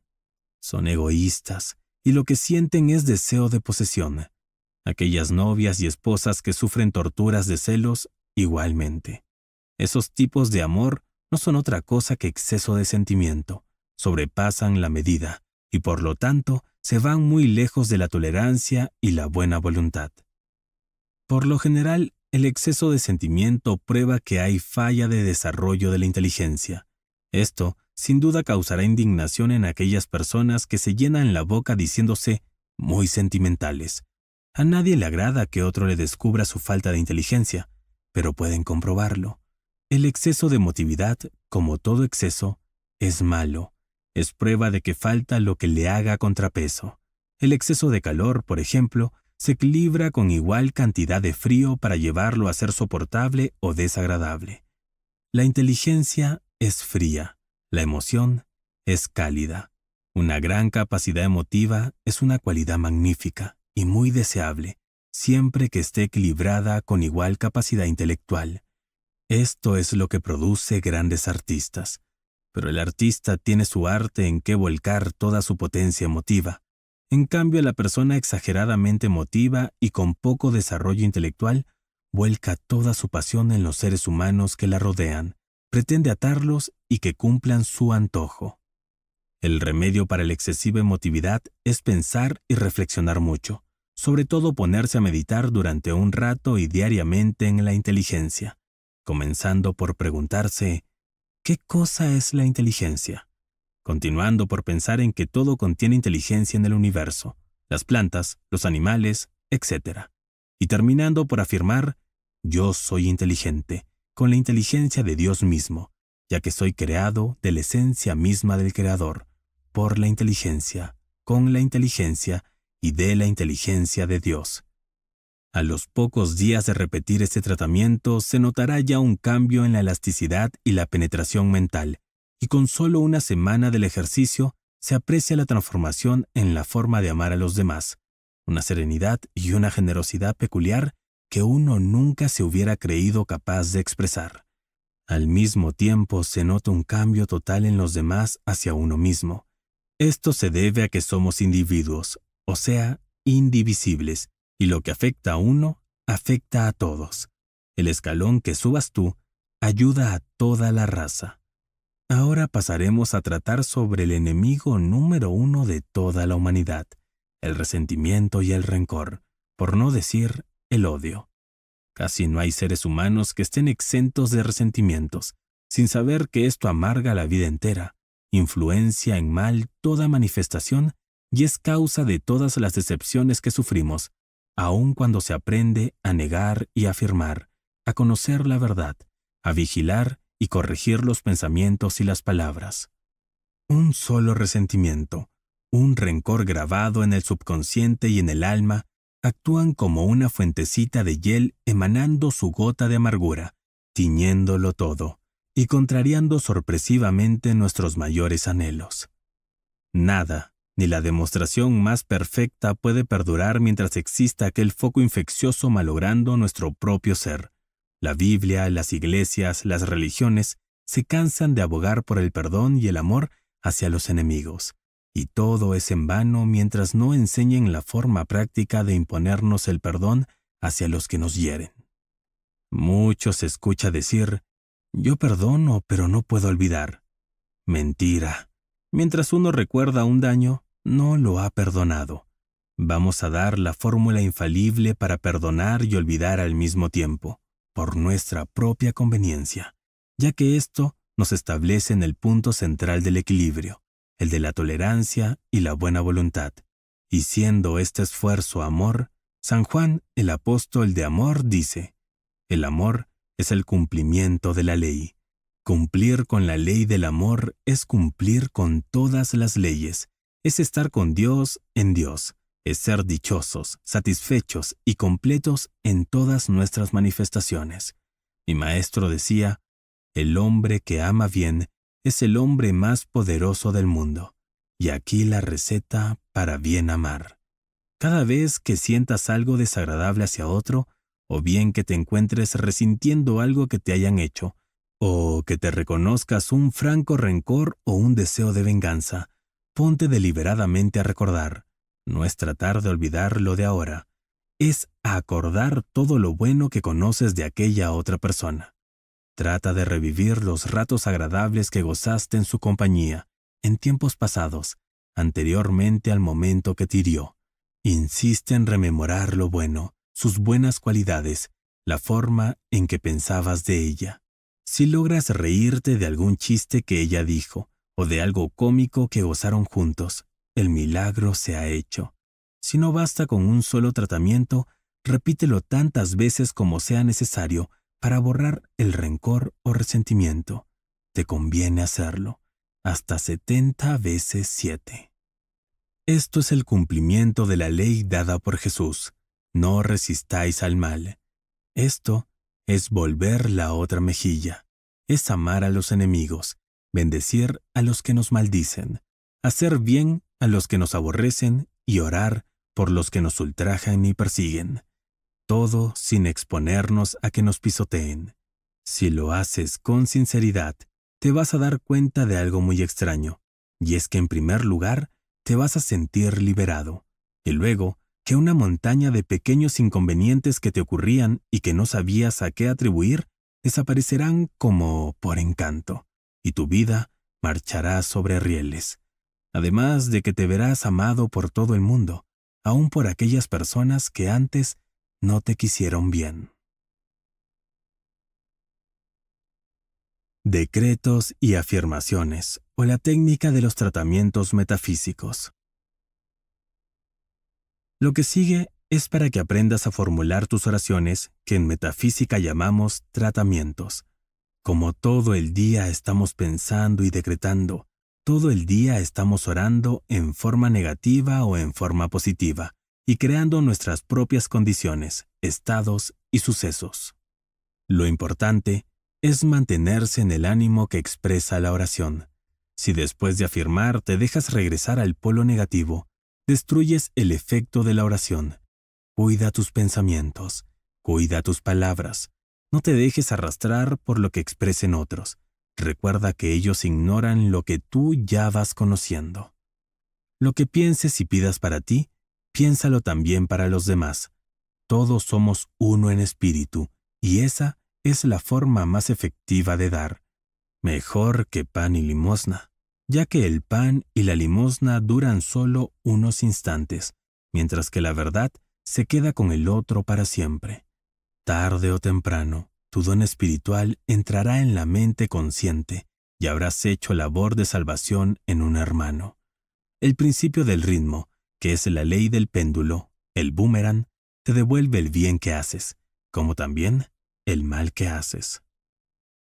Son egoístas y lo que sienten es deseo de posesión. Aquellas novias y esposas que sufren torturas de celos igualmente. Esos tipos de amor no son otra cosa que exceso de sentimiento, sobrepasan la medida y por lo tanto se van muy lejos de la tolerancia y la buena voluntad. Por lo general, el exceso de sentimiento prueba que hay falla de desarrollo de la inteligencia. Esto sin duda causará indignación en aquellas personas que se llenan la boca diciéndose muy sentimentales. A nadie le agrada que otro le descubra su falta de inteligencia, pero pueden comprobarlo. El exceso de emotividad, como todo exceso, es malo. Es prueba de que falta lo que le haga contrapeso. El exceso de calor, por ejemplo, se equilibra con igual cantidad de frío para llevarlo a ser soportable o desagradable. La inteligencia es fría, la emoción es cálida. Una gran capacidad emotiva es una cualidad magnífica y muy deseable, siempre que esté equilibrada con igual capacidad intelectual. Esto es lo que produce grandes artistas. Pero el artista tiene su arte en que volcar toda su potencia emotiva. En cambio, la persona exageradamente emotiva y con poco desarrollo intelectual vuelca toda su pasión en los seres humanos que la rodean pretende atarlos y que cumplan su antojo. El remedio para la excesiva emotividad es pensar y reflexionar mucho, sobre todo ponerse a meditar durante un rato y diariamente en la inteligencia, comenzando por preguntarse, ¿qué cosa es la inteligencia? Continuando por pensar en que todo contiene inteligencia en el universo, las plantas, los animales, etc. Y terminando por afirmar, yo soy inteligente, con la inteligencia de Dios mismo, ya que soy creado de la esencia misma del Creador, por la inteligencia, con la inteligencia y de la inteligencia de Dios. A los pocos días de repetir este tratamiento se notará ya un cambio en la elasticidad y la penetración mental, y con solo una semana del ejercicio se aprecia la transformación en la forma de amar a los demás, una serenidad y una generosidad peculiar que uno nunca se hubiera creído capaz de expresar. Al mismo tiempo se nota un cambio total en los demás hacia uno mismo. Esto se debe a que somos individuos, o sea, indivisibles, y lo que afecta a uno, afecta a todos. El escalón que subas tú ayuda a toda la raza. Ahora pasaremos a tratar sobre el enemigo número uno de toda la humanidad, el resentimiento y el rencor, por no decir el odio. Casi no hay seres humanos que estén exentos de resentimientos, sin saber que esto amarga la vida entera, influencia en mal toda manifestación y es causa de todas las decepciones que sufrimos, aun cuando se aprende a negar y afirmar, a conocer la verdad, a vigilar y corregir los pensamientos y las palabras. Un solo resentimiento, un rencor grabado en el subconsciente y en el alma actúan como una fuentecita de hiel emanando su gota de amargura, tiñéndolo todo y contrariando sorpresivamente nuestros mayores anhelos. Nada, ni la demostración más perfecta puede perdurar mientras exista aquel foco infeccioso malogrando nuestro propio ser. La Biblia, las iglesias, las religiones se cansan de abogar por el perdón y el amor hacia los enemigos. Y todo es en vano mientras no enseñen la forma práctica de imponernos el perdón hacia los que nos hieren. Mucho se escucha decir, yo perdono, pero no puedo olvidar. Mentira. Mientras uno recuerda un daño, no lo ha perdonado. Vamos a dar la fórmula infalible para perdonar y olvidar al mismo tiempo, por nuestra propia conveniencia, ya que esto nos establece en el punto central del equilibrio, el de la tolerancia y la buena voluntad. Y siendo este esfuerzo amor, San Juan, el apóstol de amor, dice, el amor es el cumplimiento de la ley. Cumplir con la ley del amor es cumplir con todas las leyes, es estar con Dios en Dios, es ser dichosos, satisfechos y completos en todas nuestras manifestaciones. Mi maestro decía, el hombre que ama bien es el hombre más poderoso del mundo. Y aquí la receta para bien amar. Cada vez que sientas algo desagradable hacia otro, o bien que te encuentres resintiendo algo que te hayan hecho, o que te reconozcas un franco rencor o un deseo de venganza, ponte deliberadamente a recordar. No es tratar de olvidar lo de ahora, es acordar todo lo bueno que conoces de aquella otra persona. Trata de revivir los ratos agradables que gozaste en su compañía, en tiempos pasados, anteriormente al momento que tirió. Insiste en rememorar lo bueno, sus buenas cualidades, la forma en que pensabas de ella. Si logras reírte de algún chiste que ella dijo, o de algo cómico que gozaron juntos, el milagro se ha hecho. Si no basta con un solo tratamiento, repítelo tantas veces como sea necesario para borrar el rencor o resentimiento, te conviene hacerlo hasta 70 veces 7. Esto es el cumplimiento de la ley dada por Jesús. No resistáis al mal. Esto es volver la otra mejilla, es amar a los enemigos, bendecir a los que nos maldicen, hacer bien a los que nos aborrecen y orar por los que nos ultrajan y persiguen todo sin exponernos a que nos pisoteen. Si lo haces con sinceridad, te vas a dar cuenta de algo muy extraño, y es que en primer lugar te vas a sentir liberado, y luego que una montaña de pequeños inconvenientes que te ocurrían y que no sabías a qué atribuir, desaparecerán como por encanto, y tu vida marchará sobre rieles. Además de que te verás amado por todo el mundo, aun por aquellas personas que antes no te quisieron bien. Decretos y afirmaciones o la técnica de los tratamientos metafísicos. Lo que sigue es para que aprendas a formular tus oraciones que en metafísica llamamos tratamientos. Como todo el día estamos pensando y decretando, todo el día estamos orando en forma negativa o en forma positiva y creando nuestras propias condiciones, estados y sucesos. Lo importante es mantenerse en el ánimo que expresa la oración. Si después de afirmar te dejas regresar al polo negativo, destruyes el efecto de la oración. Cuida tus pensamientos, cuida tus palabras, no te dejes arrastrar por lo que expresen otros. Recuerda que ellos ignoran lo que tú ya vas conociendo. Lo que pienses y pidas para ti Piénsalo también para los demás. Todos somos uno en espíritu, y esa es la forma más efectiva de dar, mejor que pan y limosna, ya que el pan y la limosna duran solo unos instantes, mientras que la verdad se queda con el otro para siempre. Tarde o temprano, tu don espiritual entrará en la mente consciente y habrás hecho labor de salvación en un hermano. El principio del ritmo que es la ley del péndulo, el boomerang, te devuelve el bien que haces, como también el mal que haces.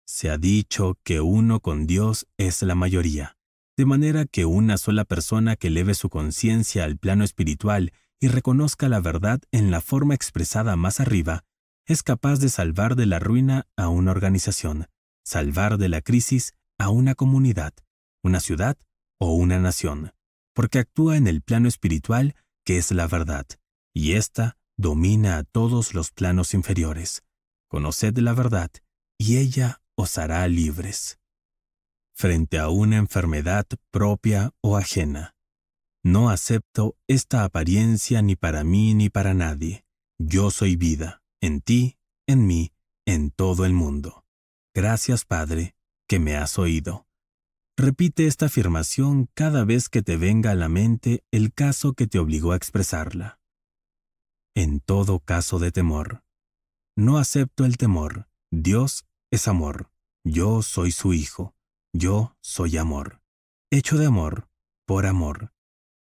Se ha dicho que uno con Dios es la mayoría, de manera que una sola persona que eleve su conciencia al plano espiritual y reconozca la verdad en la forma expresada más arriba, es capaz de salvar de la ruina a una organización, salvar de la crisis a una comunidad, una ciudad o una nación porque actúa en el plano espiritual, que es la verdad, y ésta domina a todos los planos inferiores. Conoced la verdad, y ella os hará libres. Frente a una enfermedad propia o ajena. No acepto esta apariencia ni para mí ni para nadie. Yo soy vida, en ti, en mí, en todo el mundo. Gracias, Padre, que me has oído. Repite esta afirmación cada vez que te venga a la mente el caso que te obligó a expresarla. En todo caso de temor. No acepto el temor. Dios es amor. Yo soy su hijo. Yo soy amor. Hecho de amor, por amor.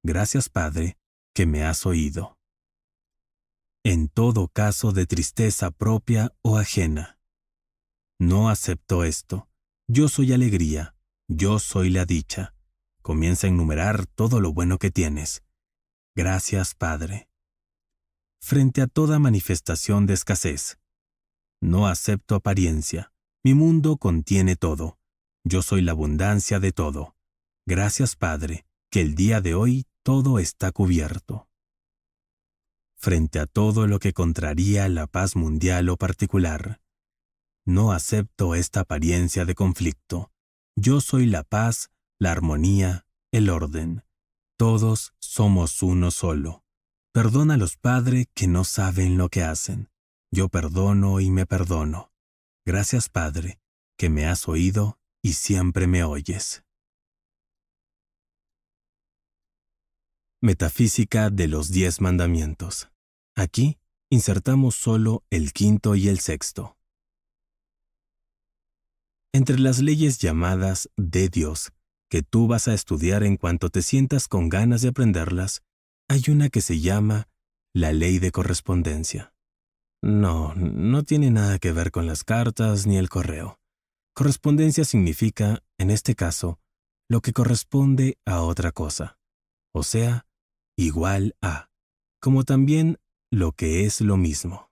Gracias Padre, que me has oído. En todo caso de tristeza propia o ajena. No acepto esto. Yo soy alegría yo soy la dicha. Comienza a enumerar todo lo bueno que tienes. Gracias, Padre. Frente a toda manifestación de escasez. No acepto apariencia. Mi mundo contiene todo. Yo soy la abundancia de todo. Gracias, Padre, que el día de hoy todo está cubierto. Frente a todo lo que contraría la paz mundial o particular, no acepto esta apariencia de conflicto. Yo soy la paz, la armonía, el orden. Todos somos uno solo. Perdónalos, Padre que no saben lo que hacen. Yo perdono y me perdono. Gracias Padre, que me has oído y siempre me oyes. Metafísica de los diez mandamientos. Aquí insertamos solo el quinto y el sexto entre las leyes llamadas de Dios, que tú vas a estudiar en cuanto te sientas con ganas de aprenderlas, hay una que se llama la ley de correspondencia. No, no tiene nada que ver con las cartas ni el correo. Correspondencia significa, en este caso, lo que corresponde a otra cosa, o sea, igual a, como también lo que es lo mismo.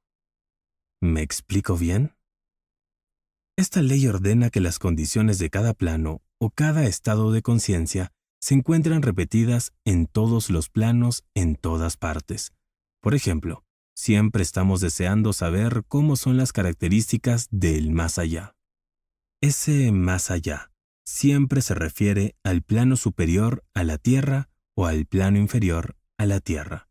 ¿Me explico bien? Esta ley ordena que las condiciones de cada plano o cada estado de conciencia se encuentran repetidas en todos los planos, en todas partes. Por ejemplo, siempre estamos deseando saber cómo son las características del más allá. Ese más allá siempre se refiere al plano superior a la Tierra o al plano inferior a la Tierra.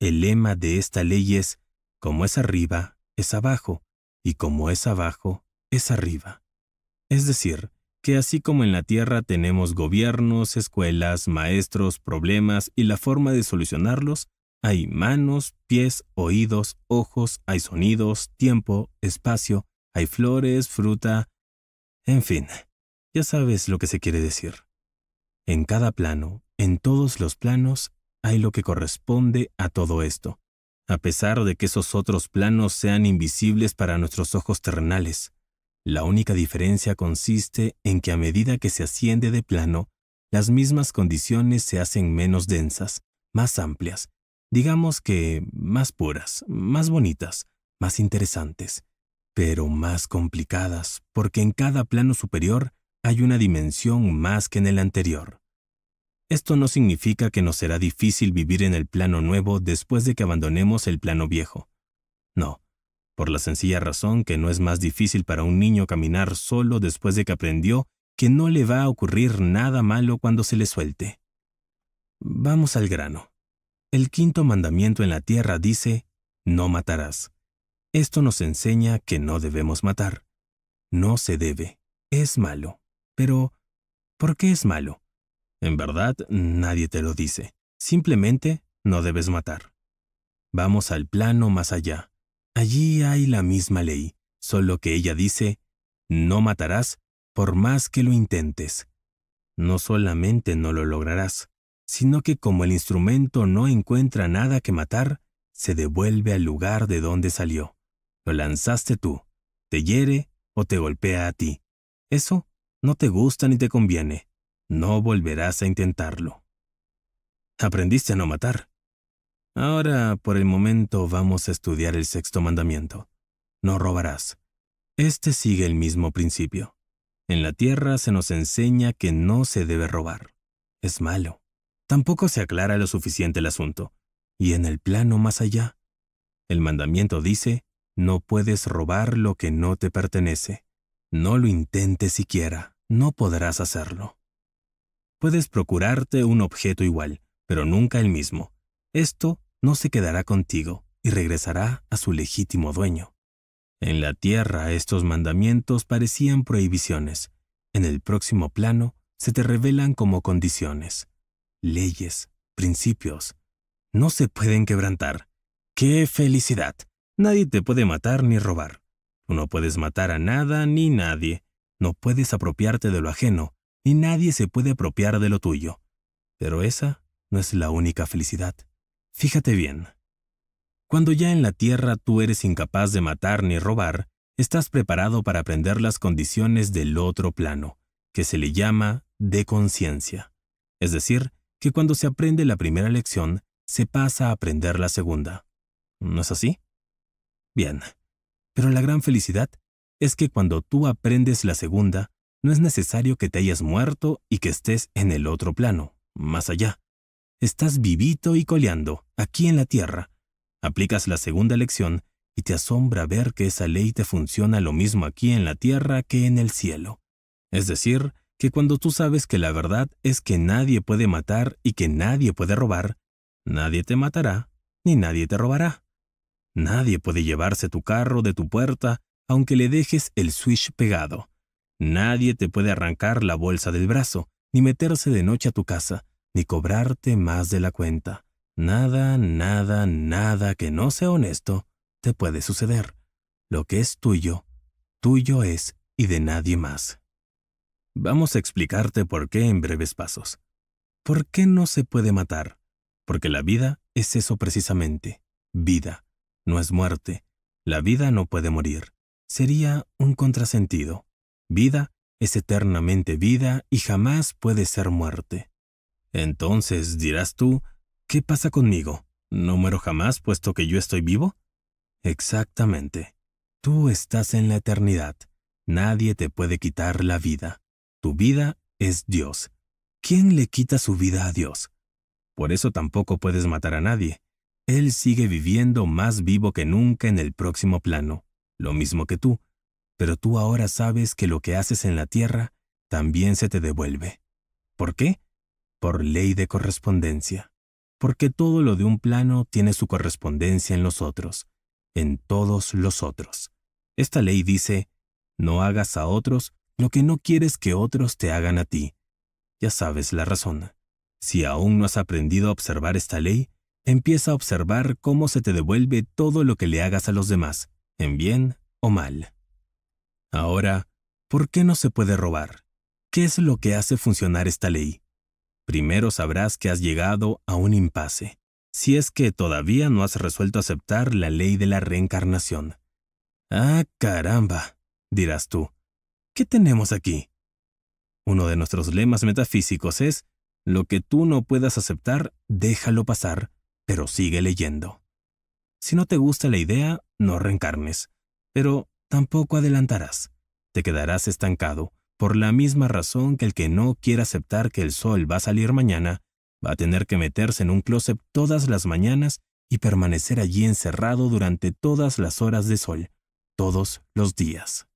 El lema de esta ley es, como es arriba, es abajo, y como es abajo, es arriba. Es decir, que así como en la Tierra tenemos gobiernos, escuelas, maestros, problemas y la forma de solucionarlos, hay manos, pies, oídos, ojos, hay sonidos, tiempo, espacio, hay flores, fruta, en fin, ya sabes lo que se quiere decir. En cada plano, en todos los planos, hay lo que corresponde a todo esto, a pesar de que esos otros planos sean invisibles para nuestros ojos terrenales. La única diferencia consiste en que a medida que se asciende de plano, las mismas condiciones se hacen menos densas, más amplias, digamos que más puras, más bonitas, más interesantes, pero más complicadas, porque en cada plano superior hay una dimensión más que en el anterior. Esto no significa que nos será difícil vivir en el plano nuevo después de que abandonemos el plano viejo. No, por la sencilla razón que no es más difícil para un niño caminar solo después de que aprendió que no le va a ocurrir nada malo cuando se le suelte. Vamos al grano. El quinto mandamiento en la tierra dice, no matarás. Esto nos enseña que no debemos matar. No se debe. Es malo. Pero, ¿por qué es malo? En verdad, nadie te lo dice. Simplemente, no debes matar. Vamos al plano más allá. Allí hay la misma ley, solo que ella dice, no matarás por más que lo intentes. No solamente no lo lograrás, sino que como el instrumento no encuentra nada que matar, se devuelve al lugar de donde salió. Lo lanzaste tú, te hiere o te golpea a ti. Eso no te gusta ni te conviene. No volverás a intentarlo. Aprendiste a no matar, Ahora, por el momento, vamos a estudiar el sexto mandamiento. No robarás. Este sigue el mismo principio. En la tierra se nos enseña que no se debe robar. Es malo. Tampoco se aclara lo suficiente el asunto. Y en el plano más allá, el mandamiento dice, no puedes robar lo que no te pertenece. No lo intentes siquiera, no podrás hacerlo. Puedes procurarte un objeto igual, pero nunca el mismo. Esto no se quedará contigo y regresará a su legítimo dueño. En la tierra estos mandamientos parecían prohibiciones. En el próximo plano se te revelan como condiciones, leyes, principios. No se pueden quebrantar. ¡Qué felicidad! Nadie te puede matar ni robar. Tú no puedes matar a nada ni nadie. No puedes apropiarte de lo ajeno, ni nadie se puede apropiar de lo tuyo. Pero esa no es la única felicidad. Fíjate bien. Cuando ya en la tierra tú eres incapaz de matar ni robar, estás preparado para aprender las condiciones del otro plano, que se le llama de conciencia. Es decir, que cuando se aprende la primera lección, se pasa a aprender la segunda. ¿No es así? Bien. Pero la gran felicidad es que cuando tú aprendes la segunda, no es necesario que te hayas muerto y que estés en el otro plano, más allá, Estás vivito y coleando, aquí en la Tierra. Aplicas la segunda lección y te asombra ver que esa ley te funciona lo mismo aquí en la Tierra que en el cielo. Es decir, que cuando tú sabes que la verdad es que nadie puede matar y que nadie puede robar, nadie te matará ni nadie te robará. Nadie puede llevarse tu carro de tu puerta aunque le dejes el switch pegado. Nadie te puede arrancar la bolsa del brazo, ni meterse de noche a tu casa, ni cobrarte más de la cuenta. Nada, nada, nada que no sea honesto te puede suceder. Lo que es tuyo, tuyo es y de nadie más. Vamos a explicarte por qué en breves pasos. ¿Por qué no se puede matar? Porque la vida es eso precisamente. Vida. No es muerte. La vida no puede morir. Sería un contrasentido. Vida es eternamente vida y jamás puede ser muerte. Entonces, dirás tú, ¿qué pasa conmigo? ¿No muero jamás puesto que yo estoy vivo? Exactamente. Tú estás en la eternidad. Nadie te puede quitar la vida. Tu vida es Dios. ¿Quién le quita su vida a Dios? Por eso tampoco puedes matar a nadie. Él sigue viviendo más vivo que nunca en el próximo plano, lo mismo que tú, pero tú ahora sabes que lo que haces en la tierra también se te devuelve. ¿Por qué? por ley de correspondencia, porque todo lo de un plano tiene su correspondencia en los otros, en todos los otros. Esta ley dice, no hagas a otros lo que no quieres que otros te hagan a ti. Ya sabes la razón. Si aún no has aprendido a observar esta ley, empieza a observar cómo se te devuelve todo lo que le hagas a los demás, en bien o mal. Ahora, ¿por qué no se puede robar? ¿Qué es lo que hace funcionar esta ley? primero sabrás que has llegado a un impasse, si es que todavía no has resuelto aceptar la ley de la reencarnación. Ah, caramba, dirás tú, ¿qué tenemos aquí? Uno de nuestros lemas metafísicos es, lo que tú no puedas aceptar, déjalo pasar, pero sigue leyendo. Si no te gusta la idea, no reencarnes, pero tampoco adelantarás. Te quedarás estancado, por la misma razón que el que no quiere aceptar que el sol va a salir mañana, va a tener que meterse en un closet todas las mañanas y permanecer allí encerrado durante todas las horas de sol, todos los días.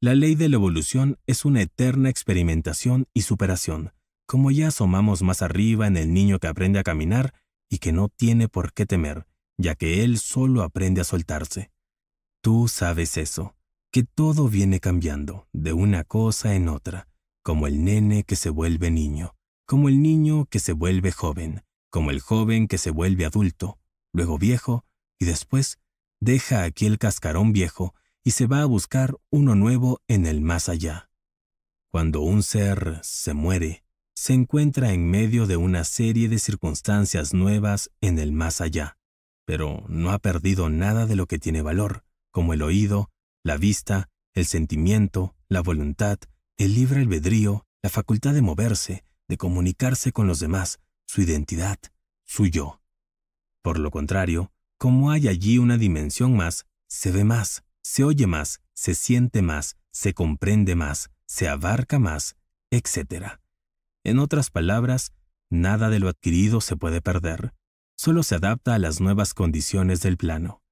La ley de la evolución es una eterna experimentación y superación, como ya asomamos más arriba en el niño que aprende a caminar y que no tiene por qué temer, ya que él solo aprende a soltarse. Tú sabes eso que todo viene cambiando de una cosa en otra, como el nene que se vuelve niño, como el niño que se vuelve joven, como el joven que se vuelve adulto, luego viejo, y después deja aquí el cascarón viejo y se va a buscar uno nuevo en el más allá. Cuando un ser se muere, se encuentra en medio de una serie de circunstancias nuevas en el más allá, pero no ha perdido nada de lo que tiene valor, como el oído, la vista, el sentimiento, la voluntad, el libre albedrío, la facultad de moverse, de comunicarse con los demás, su identidad, su yo. Por lo contrario, como hay allí una dimensión más, se ve más, se oye más, se siente más, se comprende más, se abarca más, etc. En otras palabras, nada de lo adquirido se puede perder, solo se adapta a las nuevas condiciones del plano.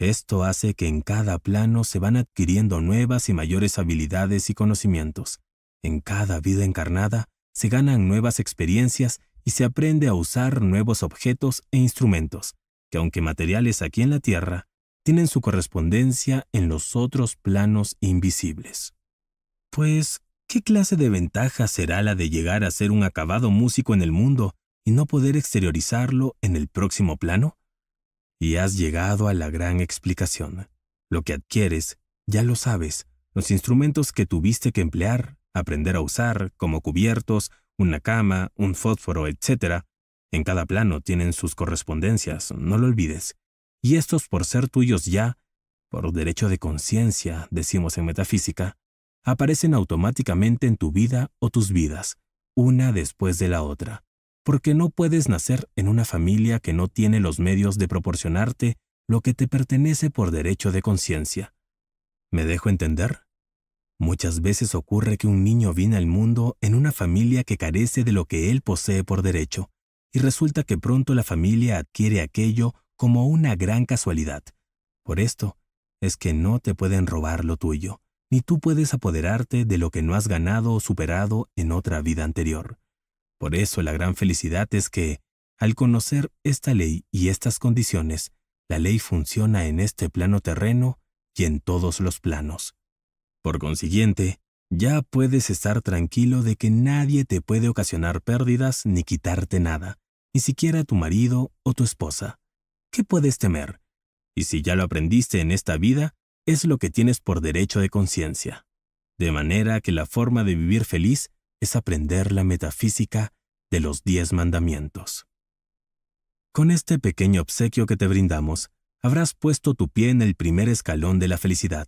Esto hace que en cada plano se van adquiriendo nuevas y mayores habilidades y conocimientos. En cada vida encarnada se ganan nuevas experiencias y se aprende a usar nuevos objetos e instrumentos, que aunque materiales aquí en la Tierra, tienen su correspondencia en los otros planos invisibles. Pues, ¿qué clase de ventaja será la de llegar a ser un acabado músico en el mundo y no poder exteriorizarlo en el próximo plano? y has llegado a la gran explicación. Lo que adquieres, ya lo sabes, los instrumentos que tuviste que emplear, aprender a usar, como cubiertos, una cama, un fósforo, etc. En cada plano tienen sus correspondencias, no lo olvides. Y estos por ser tuyos ya, por derecho de conciencia, decimos en metafísica, aparecen automáticamente en tu vida o tus vidas, una después de la otra porque no puedes nacer en una familia que no tiene los medios de proporcionarte lo que te pertenece por derecho de conciencia. ¿Me dejo entender? Muchas veces ocurre que un niño viene al mundo en una familia que carece de lo que él posee por derecho, y resulta que pronto la familia adquiere aquello como una gran casualidad. Por esto, es que no te pueden robar lo tuyo, ni tú puedes apoderarte de lo que no has ganado o superado en otra vida anterior. Por eso la gran felicidad es que, al conocer esta ley y estas condiciones, la ley funciona en este plano terreno y en todos los planos. Por consiguiente, ya puedes estar tranquilo de que nadie te puede ocasionar pérdidas ni quitarte nada, ni siquiera tu marido o tu esposa. ¿Qué puedes temer? Y si ya lo aprendiste en esta vida, es lo que tienes por derecho de conciencia. De manera que la forma de vivir feliz aprender la metafísica de los diez mandamientos. Con este pequeño obsequio que te brindamos, habrás puesto tu pie en el primer escalón de la felicidad.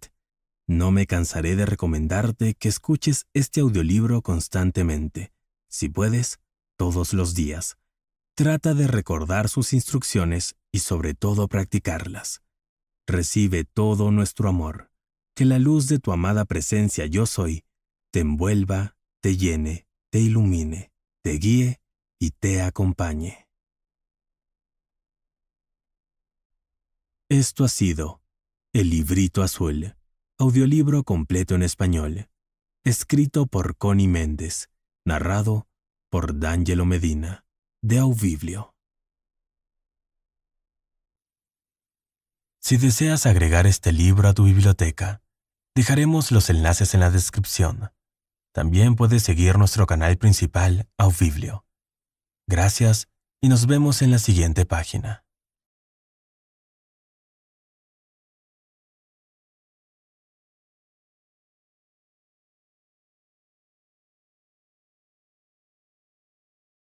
No me cansaré de recomendarte que escuches este audiolibro constantemente, si puedes, todos los días. Trata de recordar sus instrucciones y sobre todo practicarlas. Recibe todo nuestro amor. Que la luz de tu amada presencia yo soy te envuelva te llene, te ilumine, te guíe y te acompañe. Esto ha sido El Librito Azul, audiolibro completo en español, escrito por Connie Méndez, narrado por D'Angelo Medina, de Auviblio. Si deseas agregar este libro a tu biblioteca, dejaremos los enlaces en la descripción. También puedes seguir nuestro canal principal, Aubiblio. Gracias y nos vemos en la siguiente página.